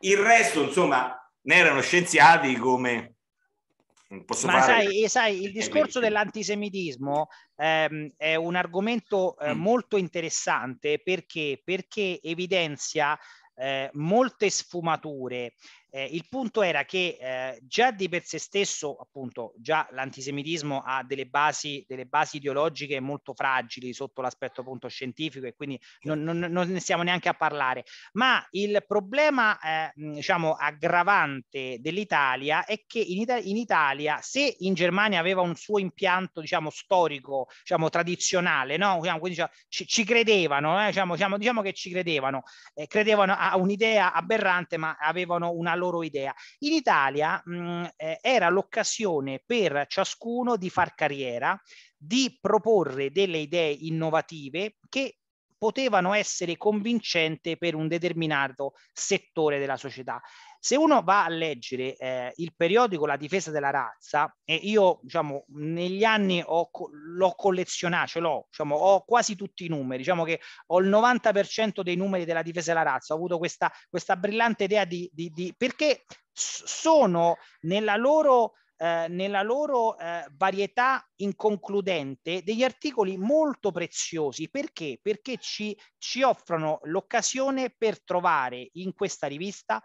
Il resto, insomma, ne erano scienziati come... Posso Ma fare... sai, eh, sai, il discorso eh, dell'antisemitismo ehm, è un argomento eh, mm. molto interessante perché, perché evidenzia eh, molte sfumature eh, il punto era che eh, già di per sé stesso, appunto, già l'antisemitismo ha delle basi, delle basi ideologiche molto fragili sotto l'aspetto appunto scientifico e quindi non, non, non ne stiamo neanche a parlare. Ma il problema, eh, diciamo, aggravante dell'Italia è che in, Ita- in, Italia, se in Germania aveva un suo impianto, diciamo, storico, diciamo, tradizionale, no? Diciamo, quindi diciamo, ci, ci, credevano, eh, diciamo, diciamo, diciamo che ci credevano, eh, credevano a un'idea aberrante, ma avevano una loro idea. In Italia mh, eh, era l'occasione per ciascuno di far carriera, di proporre delle idee innovative che potevano essere convincenti per un determinato settore della società. Se uno va a leggere eh, il periodico La difesa della razza, e io diciamo, negli anni ho, l'ho collezionato, ce l'ho, diciamo, ho quasi tutti i numeri, diciamo che ho il 90% dei numeri della difesa della razza, ho avuto questa, questa brillante idea di, di, di perché sono nella loro eh, nella loro eh, varietà inconcludente degli articoli molto preziosi. Perché? Perché ci, ci offrono l'occasione per trovare in questa rivista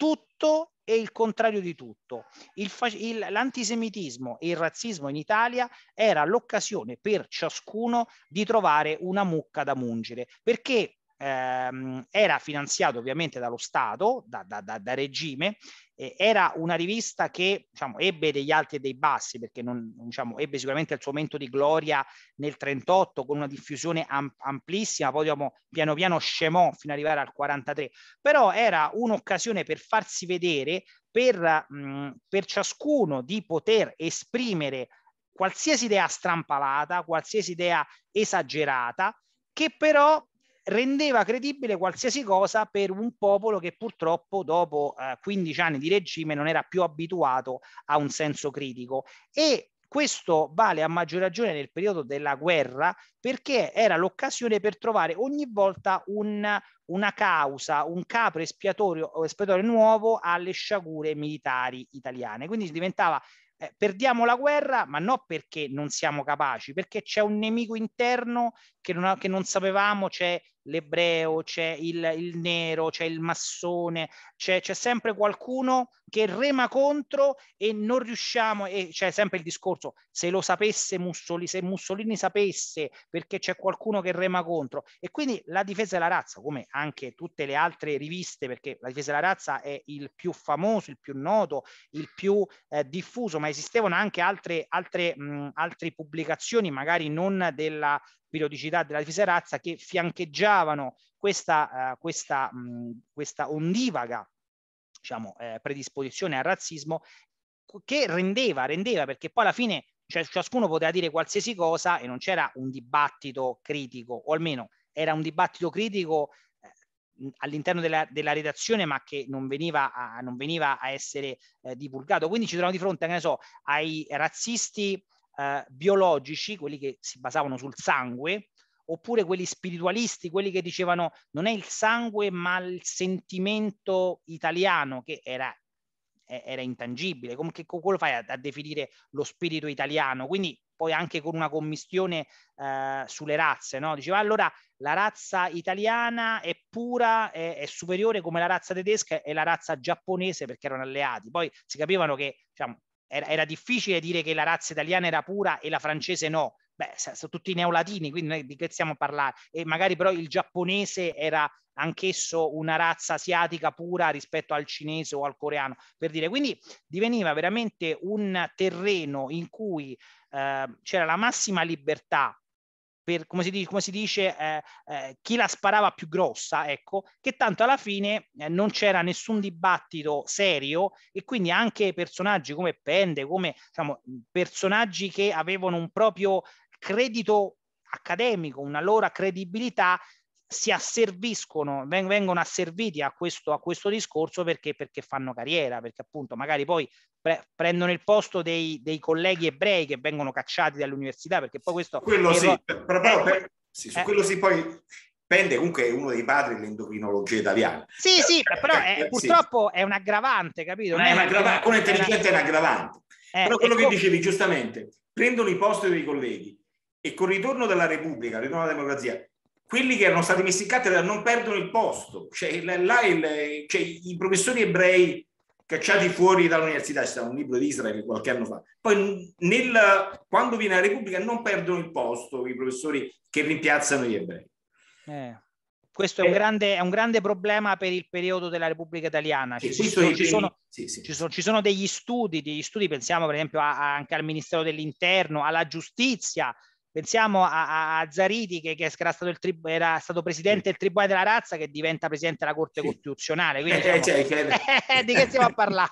tutto e il contrario di tutto. Il, il, l'antisemitismo e il razzismo in Italia era l'occasione per ciascuno di trovare una mucca da mungere, perché ehm, era finanziato ovviamente dallo Stato, da, da, da, da regime, eh, era una rivista che diciamo, ebbe degli alti e dei bassi, perché non, diciamo, ebbe sicuramente il suo momento di gloria nel 38 con una diffusione am- amplissima, poi diciamo, piano piano scemò fino ad arrivare al 43, però era un'occasione per farsi vedere per, mh, per ciascuno di poter esprimere qualsiasi idea strampalata, qualsiasi idea esagerata, che però rendeva credibile qualsiasi cosa per un popolo che purtroppo dopo eh, 15 anni di regime non era più abituato a un senso critico e questo vale a maggior ragione nel periodo della guerra perché era l'occasione per trovare ogni volta un, una causa, un capo espiatorio, espiatorio nuovo alle sciagure militari italiane. Quindi diventava eh, perdiamo la guerra, ma non perché non siamo capaci, perché c'è un nemico interno che non, che non sapevamo, c'è l'ebreo, c'è il, il nero, c'è il massone, c'è, c'è, sempre qualcuno che rema contro e non riusciamo, e c'è sempre il discorso, se lo sapesse Mussolini, se Mussolini sapesse perché c'è qualcuno che rema contro. E quindi la difesa della razza, come anche tutte le altre riviste, perché la difesa della razza è il più famoso, il più noto, il più eh, diffuso, ma esistevano anche altre, altre, mh, altre pubblicazioni, magari non della periodicità della Fiserazza che fiancheggiavano questa, uh, questa, mh, questa ondivaga diciamo, eh, predisposizione al razzismo che rendeva, rendeva perché poi alla fine cioè, ciascuno poteva dire qualsiasi cosa e non c'era un dibattito critico, o almeno era un dibattito critico eh, all'interno della, della, redazione ma che non veniva a, non veniva a essere eh, divulgato quindi ci troviamo di fronte so, ai razzisti eh, biologici, quelli che si basavano sul sangue, oppure quelli spiritualisti, quelli che dicevano non è il sangue ma il sentimento italiano che era, era intangibile, come che, quello fai a, a, definire lo spirito italiano, quindi poi anche con una commistione eh, sulle razze, no? diceva allora la razza italiana è pura, è, è, superiore come la razza tedesca e la razza giapponese perché erano alleati, poi si capivano che diciamo, era, era, difficile dire che la razza italiana era pura e la francese no. Beh, sono tutti neolatini, quindi noi di che stiamo a parlare? E magari però il giapponese era anch'esso una razza asiatica pura rispetto al cinese o al coreano, per dire. Quindi diveniva veramente un terreno in cui eh, c'era la massima libertà per, come, si dice, come si dice eh, eh, chi la sparava più grossa, ecco, che tanto alla fine eh, non c'era nessun dibattito serio e quindi anche personaggi come Pende, come diciamo, personaggi che avevano un proprio credito accademico, una loro credibilità, si asserviscono, vengono asserviti a questo, a questo discorso perché, perché fanno carriera, perché appunto magari poi pre- prendono il posto dei, dei colleghi ebrei che vengono cacciati dall'università, perché poi questo... Quello sì, poi... però, però, per... sì, su eh. quello sì poi Pende comunque è uno dei padri dell'endocrinologia italiana. Sì, sì, eh, però eh, è, eh, purtroppo è un aggravante, capito? Non è, è un aggravante, una intelligenza è un aggravante. Eh, però quello che come... dicevi giustamente, prendono i posti dei colleghi e con il ritorno della Repubblica, ritorno alla democrazia, quelli che erano stati messi in cattedra non perdono il posto. Cioè, là il, cioè, i professori ebrei cacciati fuori dall'università, c'è stato un libro di Israele qualche anno fa, poi nel, quando viene la Repubblica non perdono il posto i professori che rimpiazzano gli ebrei. Eh, questo è un, eh, grande, è un, grande, problema per il periodo della Repubblica Italiana. Ci, sono, ci sono degli studi, degli studi pensiamo per esempio a, a, anche al Ministero dell'Interno, alla giustizia, Pensiamo a, a Zariti che, che era, stato tri- era, stato presidente del Tribunale della Razza che diventa presidente della Corte sì. Costituzionale. Quindi, eh, cioè, eh, di che stiamo a parlare?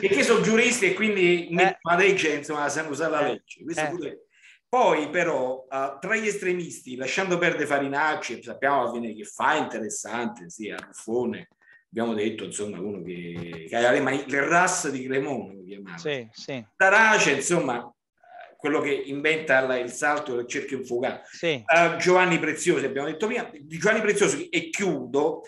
Perché sono giuristi e quindi eh. la legge insomma, sanno usare la eh. legge. Eh. Poi però uh, tra gli estremisti, lasciando perdere Farinacci, sappiamo alla fine che fa interessante, sì, a Ruffone, abbiamo detto insomma uno che, che ha le, mani, le ras di Cremona, chiamato. Sì, sì. Tarace, insomma, quello che inventa il salto del cerchio infuocato. Sì. Uh, Giovanni Preziosi, abbiamo detto prima, Giovanni Preziosi, e chiudo,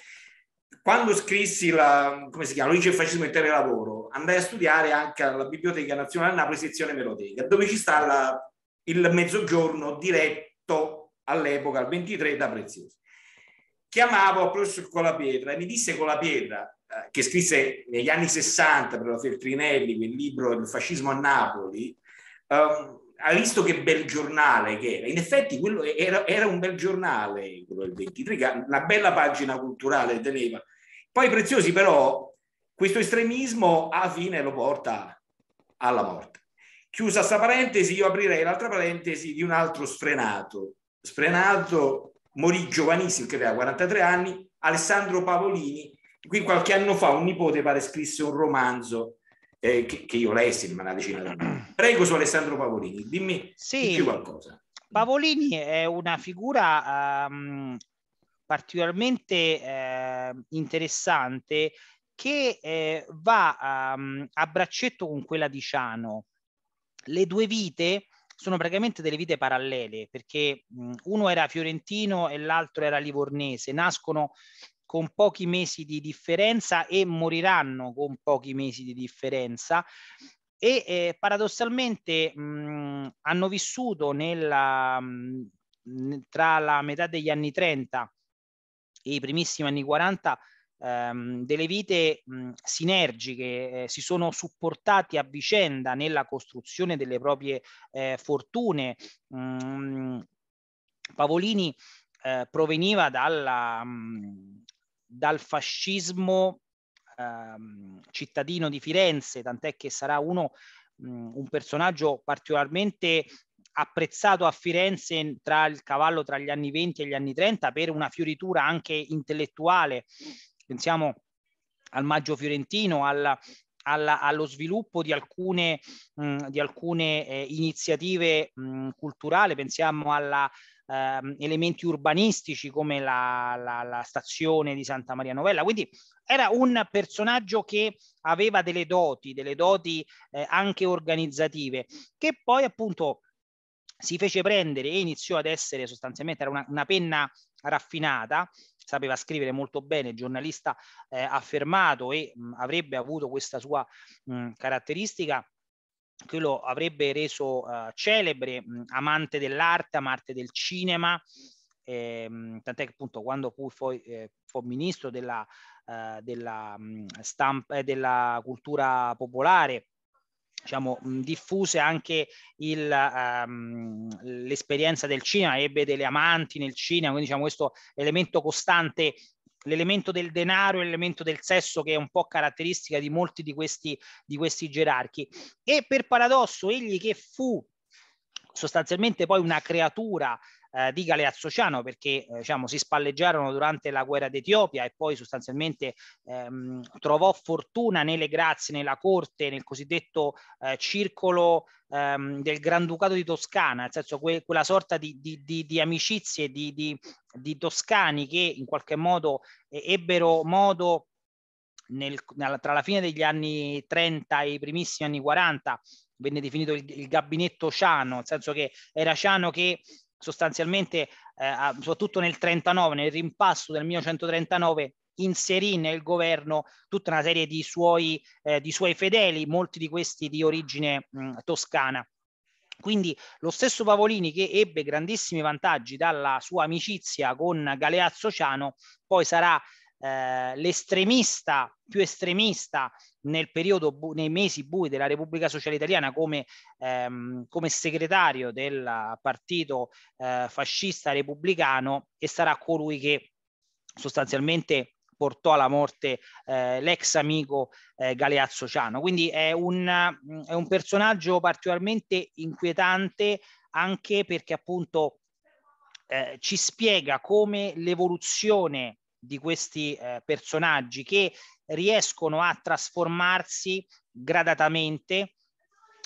quando scrissi la, come si chiama, Luce Fascismo in Terra Lavoro, andai a studiare anche alla Biblioteca Nazionale Napoli, sezione Meloteca, dove ci sta la, il mezzogiorno diretto all'epoca, al 23, da Preziosi. Chiamavo il professor Colapietra e mi disse Colapietra, eh, che scrisse negli anni 60 per la Feltrinelli quel libro Il fascismo a Napoli, Um, ha visto che bel giornale che era. In effetti quello era, era un bel giornale, quello del 23, una bella pagina culturale teneva. Poi Preziosi però questo estremismo alla fine lo porta alla morte. Chiusa questa parentesi, io aprirei l'altra parentesi di un altro sfrenato. Sfrenato morì giovanissimo, che aveva 43 anni, Alessandro Pavolini, qui qualche anno fa un nipote pare scrisse un romanzo eh, che, che, io lessi prima una decina d'anni. Prego su Alessandro Pavolini, dimmi, sì, dimmi qualcosa. Pavolini è una figura um, particolarmente eh, interessante che eh, va um, a braccetto con quella di Ciano. Le due vite sono praticamente delle vite parallele perché mh, uno era fiorentino e l'altro era livornese, nascono con pochi mesi di differenza e moriranno con pochi mesi di differenza e eh, paradossalmente mh, hanno vissuto nella, mh, tra la metà degli anni 30 e i primissimi anni 40 ehm, delle vite mh, sinergiche, eh, si sono supportati a vicenda nella costruzione delle proprie eh, fortune. Pavolini eh, proveniva dalla... Mh, dal fascismo ehm, cittadino di Firenze, tant'è che sarà uno, mh, un personaggio particolarmente apprezzato a Firenze tra il cavallo tra gli anni 20 e gli anni 30 per una fioritura anche intellettuale. Pensiamo al Maggio Fiorentino, alla, alla, allo sviluppo di alcune, mh, di alcune eh, iniziative mh, culturali, pensiamo alla ehm, elementi urbanistici come la, la, la stazione di Santa Maria Novella. Quindi era un personaggio che aveva delle doti, delle doti eh, anche organizzative, che poi appunto si fece prendere e iniziò ad essere sostanzialmente era una, una penna raffinata, sapeva scrivere molto bene, giornalista eh, affermato e mh, avrebbe avuto questa sua mh, caratteristica che lo avrebbe reso eh, celebre, mh, mm, amante dell'arte, amante del cinema, ehm, tant'è che appunto quando fu, fu, eh, fu ministro della, eh, della, mh, mm, stampa, eh, della cultura popolare, diciamo, mh, mm, diffuse anche il, ehm, l'esperienza del cinema, ebbe delle amanti nel cinema, quindi diciamo questo elemento costante l'elemento del denaro e l'elemento del sesso che è un po' caratteristica di molti di questi, di questi gerarchi. E per paradosso, egli che fu sostanzialmente poi una creatura eh, di Galeazzociano perché eh, diciamo, si spalleggiarono durante la guerra d'Etiopia e poi sostanzialmente ehm, trovò fortuna nelle grazie, nella corte, nel cosiddetto eh, circolo ehm, del Granducato di Toscana, nel senso que- quella sorta di, di, di, di amicizie di, toscani che in qualche modo ebbero modo nel, nella, tra la fine degli anni 30 e i primissimi anni 40 venne definito il, il gabinetto Ciano, nel senso che era Ciano che sostanzialmente, eh, soprattutto nel 39, nel rimpasto del 1939, inserì nel governo tutta una serie di suoi, eh, di suoi fedeli, molti di questi di origine mh, toscana. Quindi lo stesso Pavolini che ebbe grandissimi vantaggi dalla sua amicizia con Galeazzo Ciano, poi sarà eh, l'estremista più estremista nel periodo bu- nei mesi bui della Repubblica Sociale Italiana come, ehm, come segretario del partito eh, fascista repubblicano e sarà colui che sostanzialmente portò alla morte eh, l'ex amico eh, Galeazzo Ciano. Quindi è un, mm, è un personaggio particolarmente inquietante anche perché appunto eh, ci spiega come l'evoluzione di questi eh, personaggi che riescono a trasformarsi gradatamente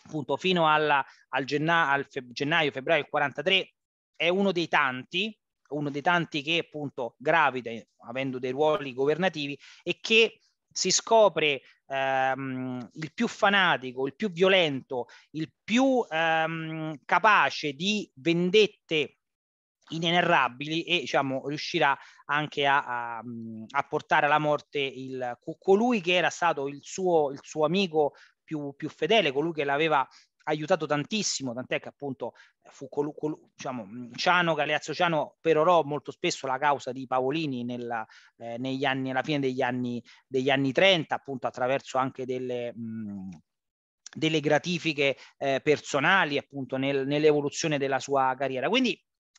appunto fino alla, al, genna- al fe- gennaio, febbraio del 43 è uno dei tanti uno dei tanti che appunto gravida avendo dei ruoli governativi e che si scopre ehm, il più fanatico, il più violento, il più ehm, capace di vendette inenarrabili e diciamo, riuscirà anche a, a, a, portare alla morte il, colui che era stato il suo, il suo amico più, più fedele, colui che l'aveva aiutato tantissimo, tant'è che appunto fu colu, colu, diciamo, Ciano, Galeazzo Ciano perorò molto spesso la causa di Paolini nella, eh, negli anni, alla fine degli anni, degli anni 30, appunto attraverso anche delle... Mh, delle gratifiche eh, personali appunto nel, nell'evoluzione della sua carriera. Quindi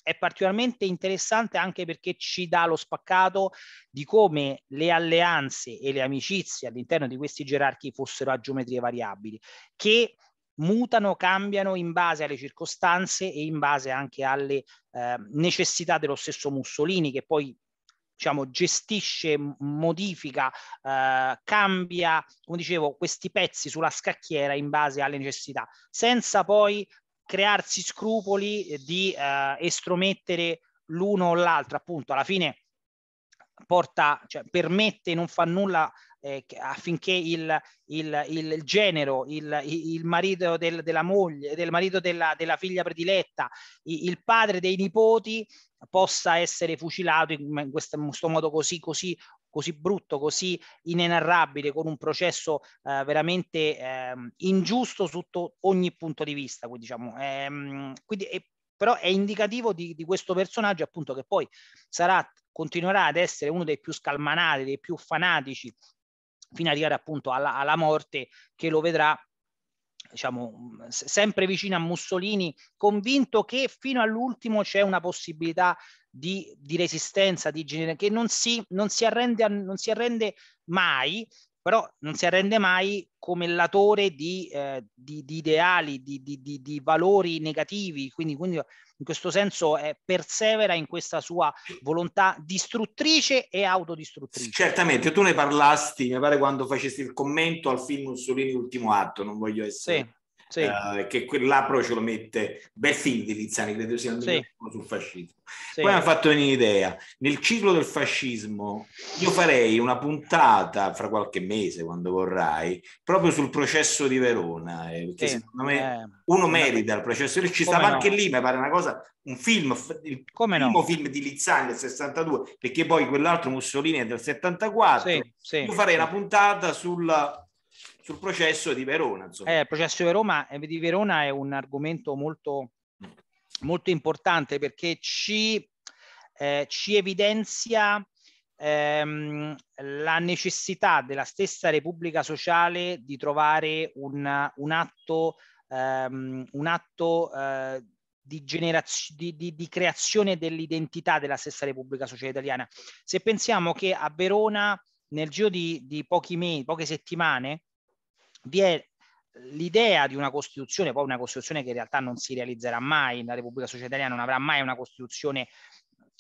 è particolarmente interessante anche perché ci dà lo spaccato di come le alleanze e le amicizie all'interno di questi gerarchi fossero a geometrie variabili, che mutano, cambiano in base alle circostanze e in base anche alle eh, necessità dello stesso Mussolini, che poi diciamo, gestisce, modifica, eh, cambia, come dicevo, questi pezzi sulla scacchiera in base alle necessità, senza poi crearsi scrupoli eh, di eh, estromettere l'uno o l'altro, appunto, alla fine porta, cioè, permette, non fa nulla eh, affinché il, il, il genero, il, il marito del, della moglie, del marito della, della figlia prediletta, il padre dei nipoti possa essere fucilato in questo, in questo modo così, così così brutto, così inenarrabile, con un processo eh, veramente eh, ingiusto sotto ogni punto di vista. Quindi, diciamo, ehm, quindi è, però è indicativo di, di, questo personaggio appunto che poi sarà, continuerà ad essere uno dei più scalmanati, dei più fanatici, fino ad arrivare appunto alla, alla morte che lo vedrà diciamo, sempre vicino a Mussolini, convinto che fino all'ultimo c'è una possibilità di, di resistenza, di, genere, che non si, non, si arrende, non si arrende mai, però non si arrende mai come latore di, eh, di, di ideali, di, di, valori negativi, quindi, quindi in questo senso eh, persevera in questa sua volontà distruttrice e autodistruttrice. Certamente, tu ne parlasti, mi pare quando facesti il commento al film Mussolini Ultimo Atto, non voglio essere... Sì sì. uh, che quell'apro ce lo mette, bel film di Lizzani, credo sia un sì. sul fascismo. Sì. Poi mi ha fatto venire idea, nel ciclo del fascismo io farei una puntata fra qualche mese, quando vorrai, proprio sul processo di Verona, eh, perché secondo me eh, uno merita il processo, ci stava no. anche lì, mi pare una cosa, un film, il Come primo no? film di Lizzani del 62, perché poi quell'altro Mussolini è del 74, io farei una puntata sulla sul processo di Verona. Insomma. Eh, il processo di Verona, eh, di Verona è un argomento molto, molto importante perché ci, eh, ci evidenzia ehm, la necessità della stessa Repubblica Sociale di trovare un, un atto, ehm, un atto eh, di, generaz- di, di, di creazione dell'identità della stessa Repubblica Sociale Italiana. Se pensiamo che a Verona nel giro di, di pochi mesi, poche settimane, vi è eh, l'idea di una Costituzione, poi una Costituzione che in realtà non si realizzerà mai, la Repubblica Sociale Italiana non avrà mai una Costituzione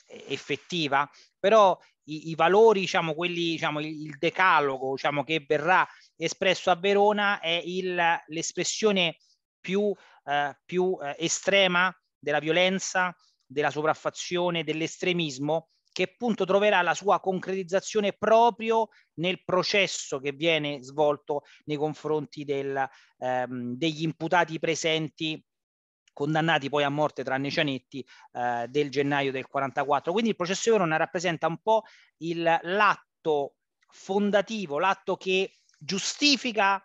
eh, effettiva, però i, i valori, diciamo, quelli, diciamo, il decalogo diciamo, che verrà espresso a Verona è il, l'espressione più, eh, più eh, estrema della violenza, della sopraffazione, dell'estremismo che appunto troverà la sua concretizzazione proprio nel processo che viene svolto nei confronti del, ehm, degli imputati presenti condannati poi a morte tranne Cianetti eh, del gennaio del 44. Quindi il processo Verona rappresenta un po' il, l'atto fondativo, l'atto che giustifica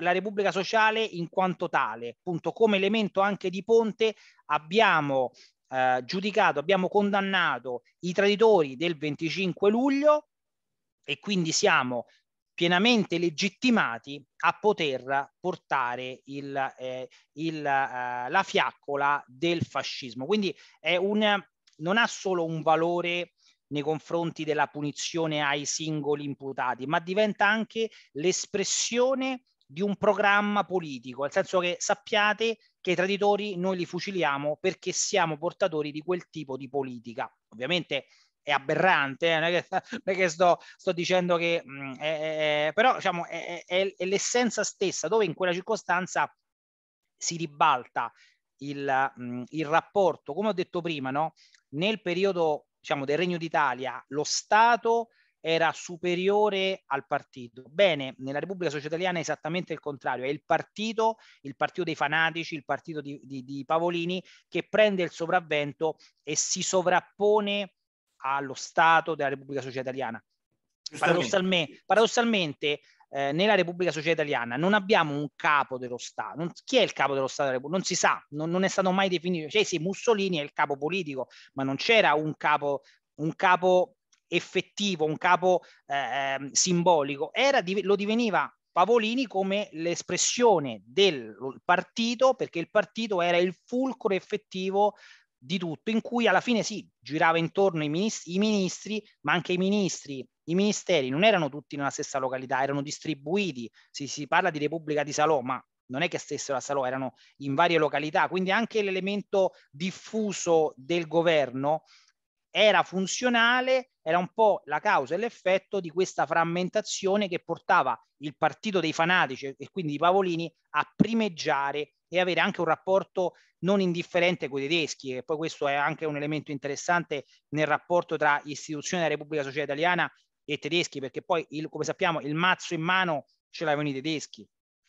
la Repubblica Sociale in quanto tale, appunto come elemento anche di ponte abbiamo eh, giudicato, abbiamo condannato i traditori del 25 luglio e quindi siamo pienamente legittimati a poter portare il, eh, il, eh, la fiaccola del fascismo. Quindi un, non ha solo un valore nei confronti della punizione ai singoli imputati, ma diventa anche l'espressione di un programma politico, nel senso che sappiate che i traditori noi li fuciliamo perché siamo portatori di quel tipo di politica. Ovviamente è aberrante, eh? non, è che, non è che, sto, sto dicendo che, mh, mm, è, è, però diciamo, è, è l'essenza stessa, dove in quella circostanza si ribalta il, mh, mm, il, rapporto, come ho detto prima, no? nel periodo diciamo, del Regno d'Italia, lo Stato era superiore al partito. Bene, nella Repubblica Società Italiana è esattamente il contrario, è il partito, il partito dei fanatici, il partito di, di, di Pavolini che prende il sopravvento e si sovrappone allo Stato della Repubblica Società Italiana. Paradossalmente, paradossalmente eh, nella Repubblica Sociale Italiana non abbiamo un capo dello Stato. Non, chi è il capo dello Stato? Non si sa, non, non, è stato mai definito. Cioè, sì, Mussolini è il capo politico, ma non c'era un capo, un capo effettivo, un capo eh, simbolico, era, lo diveniva Pavolini come l'espressione del partito, perché il partito era il fulcro effettivo di tutto, in cui alla fine sì, girava intorno i ministri, i ministri, ma anche i ministri, i ministeri non erano tutti nella stessa località, erano distribuiti, si, si parla di Repubblica di Salò, ma non è che stessero a Salò, erano in varie località, quindi anche l'elemento diffuso del governo era funzionale, era un po' la causa e l'effetto di questa frammentazione che portava il partito dei fanatici e quindi di Pavolini a primeggiare e avere anche un rapporto non indifferente con i tedeschi e poi questo è anche un elemento interessante nel rapporto tra istituzioni della Repubblica Sociale Italiana e tedeschi perché poi il, come sappiamo il mazzo in mano ce l'avevano i tedeschi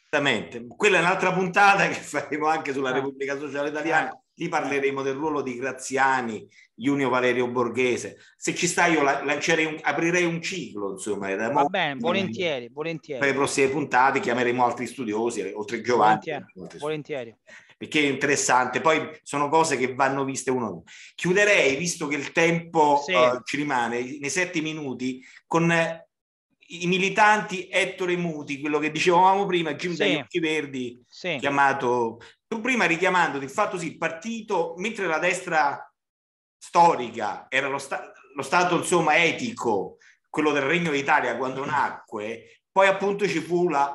Esattamente, quella è un'altra puntata che faremo anche sulla ah. Repubblica Sociale Italiana, ah. lì parleremo ah. del ruolo di Graziani, Junio Valerio Borghese. Se ci sta io lancerei un, aprirei un ciclo, insomma. Da Va bene, volentieri, volentieri. Per le prossime puntate chiameremo altri studiosi, oltre Giovanni. Volentieri, volentieri. Perché è interessante, poi sono cose che vanno viste uno a uno. Chiuderei, visto che il tempo sì. uh, ci rimane, nei sette minuti, con eh, i militanti Ettore Muti, quello che dicevamo prima, Jim sì. occhi verdi, sì. chiamato... Tu prima richiamando il fatto sì, il partito, mentre la destra storica era lo, sta- lo Stato insomma etico, quello del Regno d'Italia quando nacque, poi appunto ci fu la,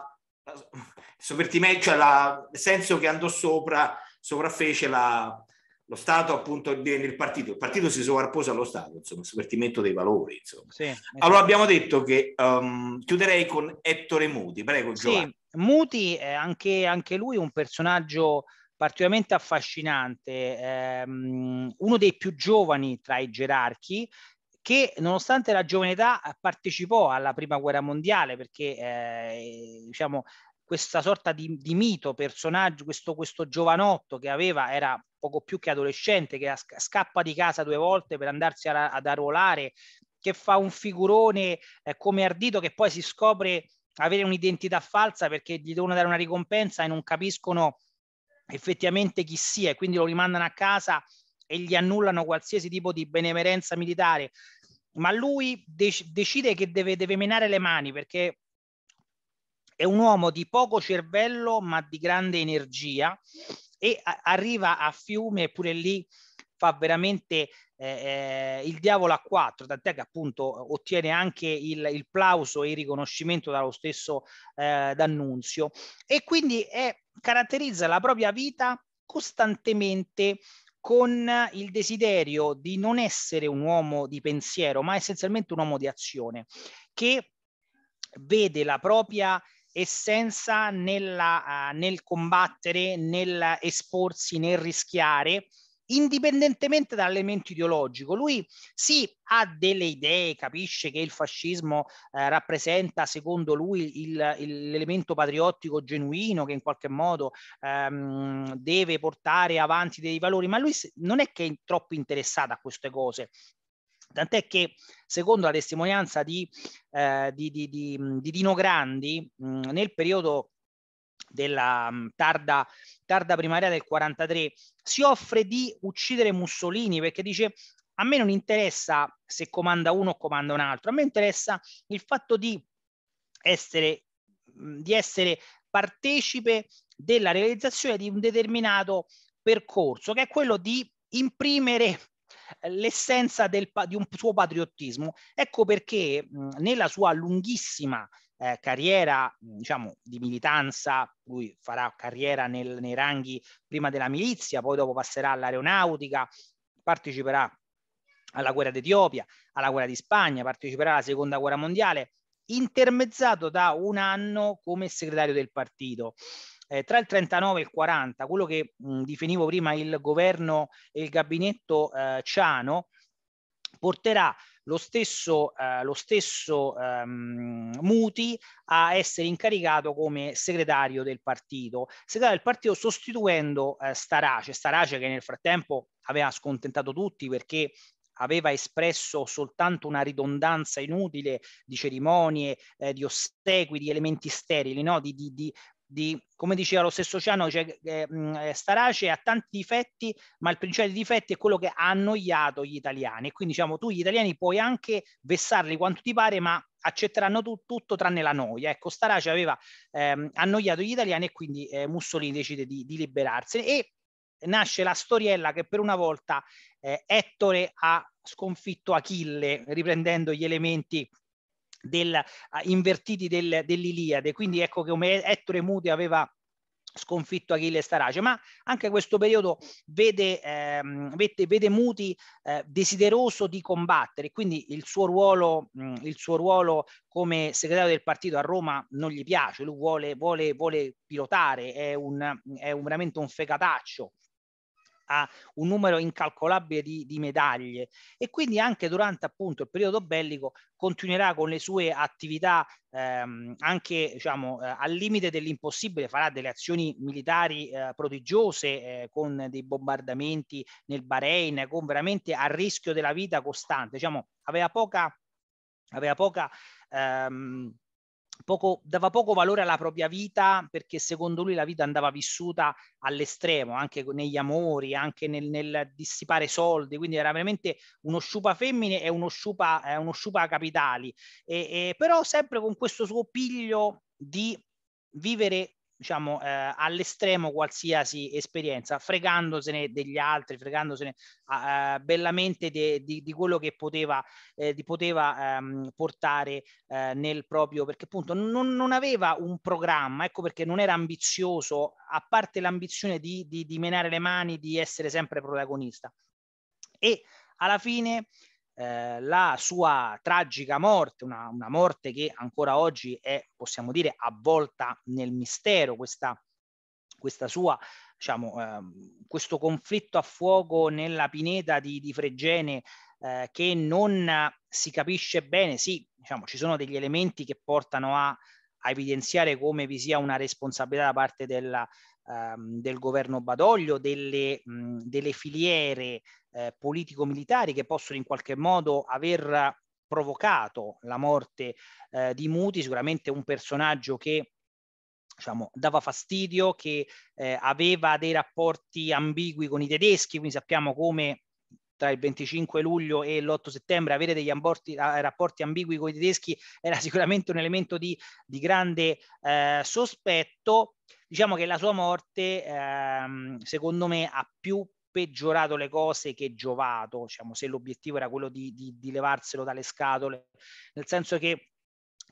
la sovvertimento, cioè la, nel senso che andò sopra, sopraffece la, lo Stato appunto nel partito, il partito si sovrapposa allo Stato, insomma, sovvertimento dei valori. Sì, allora esatto. abbiamo detto che um, chiuderei con Ettore Muti, prego Giovanni. Sì, Muti è anche, anche lui un personaggio particolarmente affascinante, ehm, uno dei più giovani tra i gerarchi, che nonostante la giovane età partecipò alla prima guerra mondiale perché eh, diciamo, questa sorta di, di mito personaggio, questo, questo, giovanotto che aveva, era poco più che adolescente, che scappa di casa due volte per andarsi a, ad arruolare, che fa un figurone eh, come Ardito che poi si scopre avere un'identità falsa perché gli devono dare una ricompensa e non capiscono effettivamente chi sia e quindi lo rimandano a casa e gli annullano qualsiasi tipo di benemerenza militare. Ma lui dec- decide che deve, deve menare le mani perché è un uomo di poco cervello ma di grande energia e arriva a Fiume pure lì fa veramente eh, eh, il diavolo a quattro, tant'è che appunto ottiene anche il, il plauso e il riconoscimento dallo stesso eh, D'Annunzio e quindi è, caratterizza la propria vita costantemente con il desiderio di non essere un uomo di pensiero, ma essenzialmente un uomo di azione, che vede la propria essenza nella, uh, nel combattere, nel esporsi, nel rischiare, indipendentemente dall'elemento ideologico. Lui sì ha delle idee, capisce che il fascismo eh, rappresenta secondo lui il, il, l'elemento patriottico genuino che in qualche modo ehm, deve portare avanti dei valori, ma lui non è che è troppo interessato a queste cose, Tant'è che, secondo la testimonianza di, eh, di, di, di Dino Grandi, mh, nel periodo della mh, tarda, tarda primaria del 43, si offre di uccidere Mussolini perché dice a me non interessa se comanda uno o comanda un altro, a me interessa il fatto di essere, di essere partecipe della realizzazione di un determinato percorso, che è quello di imprimere l'essenza del, di un suo patriottismo. Ecco perché mh, nella sua lunghissima eh, carriera diciamo, di militanza, lui farà carriera nel, nei ranghi prima della milizia, poi dopo passerà all'aeronautica, parteciperà alla guerra d'Etiopia, alla guerra di Spagna, parteciperà alla seconda guerra mondiale, intermezzato da un anno come segretario del partito eh, tra il 39 e il 40, quello che mh, definivo prima il governo e il gabinetto eh, Ciano, porterà lo stesso, eh, lo stesso ehm, Muti a essere incaricato come segretario del partito, segretario del partito sostituendo eh, Starace, Starace che nel frattempo aveva scontentato tutti perché aveva espresso soltanto una ridondanza inutile di cerimonie, eh, di ossequi, di elementi sterili, no? di, di, di di, come diceva lo stesso Ciano, cioè, eh, eh Starace ha tanti difetti, ma il principale difetto è quello che ha annoiato gli italiani. E quindi diciamo, tu gli italiani puoi anche vessarli quanto ti pare, ma accetteranno tu, tutto tranne la noia. Ecco, Starace aveva ehm, annoiato gli italiani e quindi eh, Mussolini decide di, di liberarsene e nasce la storiella che per una volta eh, Ettore ha sconfitto Achille riprendendo gli elementi del, uh, invertiti del, dell'Iliade, quindi ecco come Ettore Muti aveva sconfitto Achille Starace, ma anche questo periodo vede, ehm, vede, vede Muti eh, desideroso di combattere, quindi il suo, ruolo, mh, mm, il suo ruolo come segretario del partito a Roma non gli piace, lui vuole, vuole, vuole pilotare, è, un, è un, veramente un fegataccio ha un numero incalcolabile di, di medaglie e quindi anche durante appunto il periodo bellico continuerà con le sue attività ehm, anche diciamo, eh, al limite dell'impossibile, farà delle azioni militari eh, prodigiose eh, con dei bombardamenti nel Bahrain, con veramente a rischio della vita costante, diciamo, aveva poca, aveva poca ehm, poco, dava poco valore alla propria vita perché secondo lui la vita andava vissuta all'estremo, anche negli amori, anche nel, nel dissipare soldi, quindi era veramente uno sciupa femmine e uno sciupa, eh, uno sciupa capitali, e, e, però sempre con questo suo piglio di vivere diciamo, eh, all'estremo qualsiasi esperienza, fregandosene degli altri, fregandosene ah, eh, bellamente de, di, di, quello che poteva, eh, di poteva ehm, portare eh, nel proprio, perché appunto non, non, aveva un programma, ecco perché non era ambizioso, a parte l'ambizione di, di, di menare le mani, di essere sempre protagonista. E alla fine eh, la sua tragica morte, una, una, morte che ancora oggi è, possiamo dire, avvolta nel mistero, questa, questa sua, diciamo, eh, questo conflitto a fuoco nella pineta di, di Fregene eh, che non si capisce bene, sì, diciamo, ci sono degli elementi che portano a, a evidenziare come vi sia una responsabilità da parte della, ehm, del governo Badoglio, delle, mh, delle filiere eh, politico-militari che possono in qualche modo aver provocato la morte eh, di Muti, sicuramente un personaggio che diciamo, dava fastidio, che eh, aveva dei rapporti ambigui con i tedeschi, quindi sappiamo come tra il 25 luglio e l'8 settembre avere degli amborti, eh, rapporti ambigui con i tedeschi era sicuramente un elemento di, di grande eh, sospetto. Diciamo che la sua morte, ehm, secondo me, ha più peggiorato le cose che giovato, diciamo, se l'obiettivo era quello di, di, di levarselo dalle scatole, nel senso che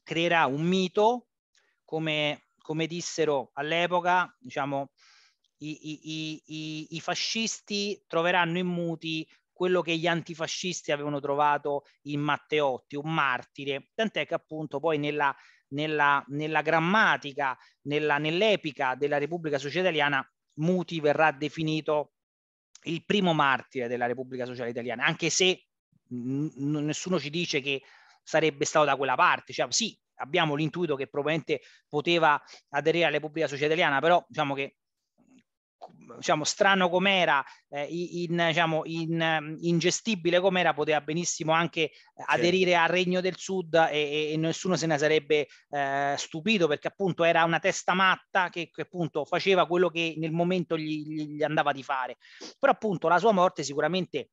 creerà un mito, come, come dissero all'epoca, diciamo, i, i, i, i, fascisti troveranno in Muti quello che gli antifascisti avevano trovato in Matteotti, un martire, tant'è che appunto poi nella, nella, nella grammatica, nella, nell'epica della Repubblica Società Italiana, Muti verrà definito il primo martire della Repubblica Sociale Italiana, anche se n- nessuno ci dice che sarebbe stato da quella parte. Cioè, sì, abbiamo l'intuito che probabilmente poteva aderire alla Repubblica Sociale Italiana, però diciamo che diciamo, strano com'era, eh, in, diciamo, in, mm, ingestibile com'era, poteva benissimo anche aderire al Regno del Sud e, e, nessuno se ne sarebbe eh, stupito perché appunto era una testa matta che, che appunto faceva quello che nel momento gli, gli, andava di fare. Però appunto la sua morte sicuramente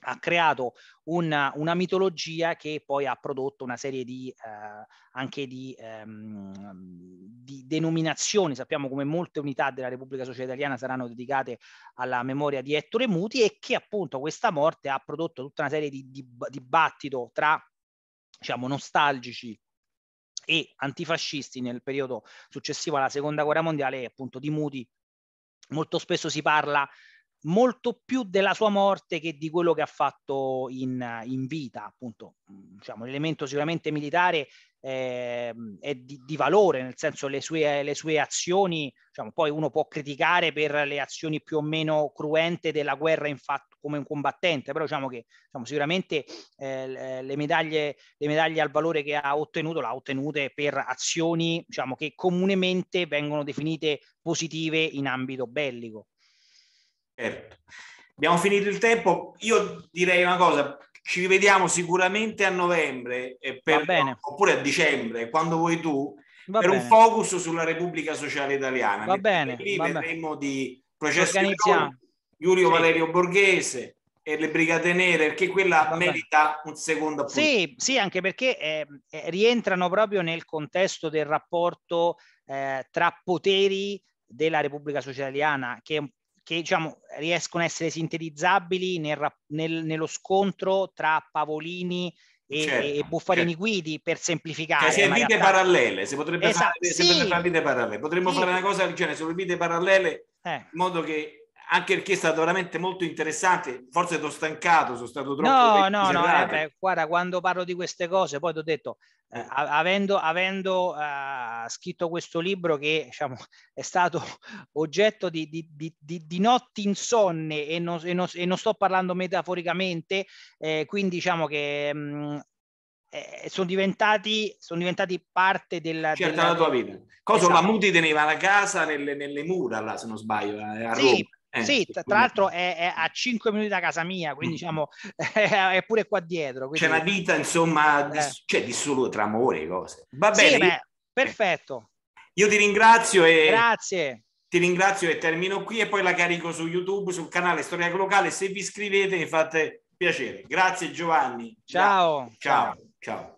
ha creato una, una, mitologia che poi ha prodotto una serie di, eh, anche di, ehm, di, denominazioni. Sappiamo come molte unità della Repubblica Sociale Italiana saranno dedicate alla memoria di Ettore Muti e che appunto questa morte ha prodotto tutta una serie di, di dibattito tra diciamo, nostalgici e antifascisti nel periodo successivo alla seconda guerra mondiale e appunto di Muti molto spesso si parla molto più della sua morte che di quello che ha fatto in, in vita, appunto, mm, diciamo, un sicuramente militare eh, è di, di, valore, nel senso le sue, le sue azioni, diciamo, poi uno può criticare per le azioni più o meno cruente della guerra infatti come un combattente, però diciamo che diciamo, sicuramente eh, eh, le, medaglie, le medaglie al valore che ha ottenuto l'ha ottenute per azioni diciamo, che comunemente vengono definite positive in ambito bellico. Certo. Abbiamo finito il tempo. Io direi una cosa, ci rivediamo sicuramente a novembre eh, per, oppure a dicembre, quando vuoi tu, va per bene. un focus sulla Repubblica Sociale Italiana. Va bene. Lì va vedremo bene. di processo di Giulio sì. Valerio Borghese e le Brigate Nere, perché quella va merita bene. un secondo appunto. Sì, sì, anche perché ehm, eh, rientrano proprio nel contesto del rapporto eh, tra poteri della Repubblica Sociale Italiana, che è un che diciamo, riescono a essere sintetizzabili nel, nel, nello scontro tra Pavolini e, certo, e Buffarini certo. Guidi per semplificare. Cioè, se vite realtà. parallele, si potrebbe esatto, fare, sì. si potrebbe fare vite parallele. Potremmo sì. fare una cosa del genere, sono vite parallele, eh. in modo che anche perché è stato veramente molto interessante. Forse sono stancato, sono stato troppo. No, no, no. Eh, beh, guarda, quando parlo di queste cose, poi ti ho detto, eh. avendo, avendo uh, scritto questo libro che diciamo, è stato oggetto di, di, di, di notti insonne e non, e, non, e non, sto parlando metaforicamente, eh, quindi diciamo che. Mh, mm, eh, sono, diventati, sono diventati parte della, certo, della tua vita. Cosa esatto. la Muti teneva la casa nelle, nelle mura, là, se non sbaglio, eh, a sì, Roma. Eh, sì, tra quindi... l'altro è, è, a 5 minuti da casa mia, quindi mm. diciamo è pure qua dietro. Quindi... C'è una vita, insomma, eh. di, cioè, di solo tramore, cose. Va bene. Sì, beh, perfetto. Io ti ringrazio e... Grazie. Ti ringrazio e termino qui e poi la carico su YouTube, sul canale Storia Locale. Se vi iscrivete mi fate piacere. Grazie Giovanni. Ciao. Ciao. Ciao. ciao.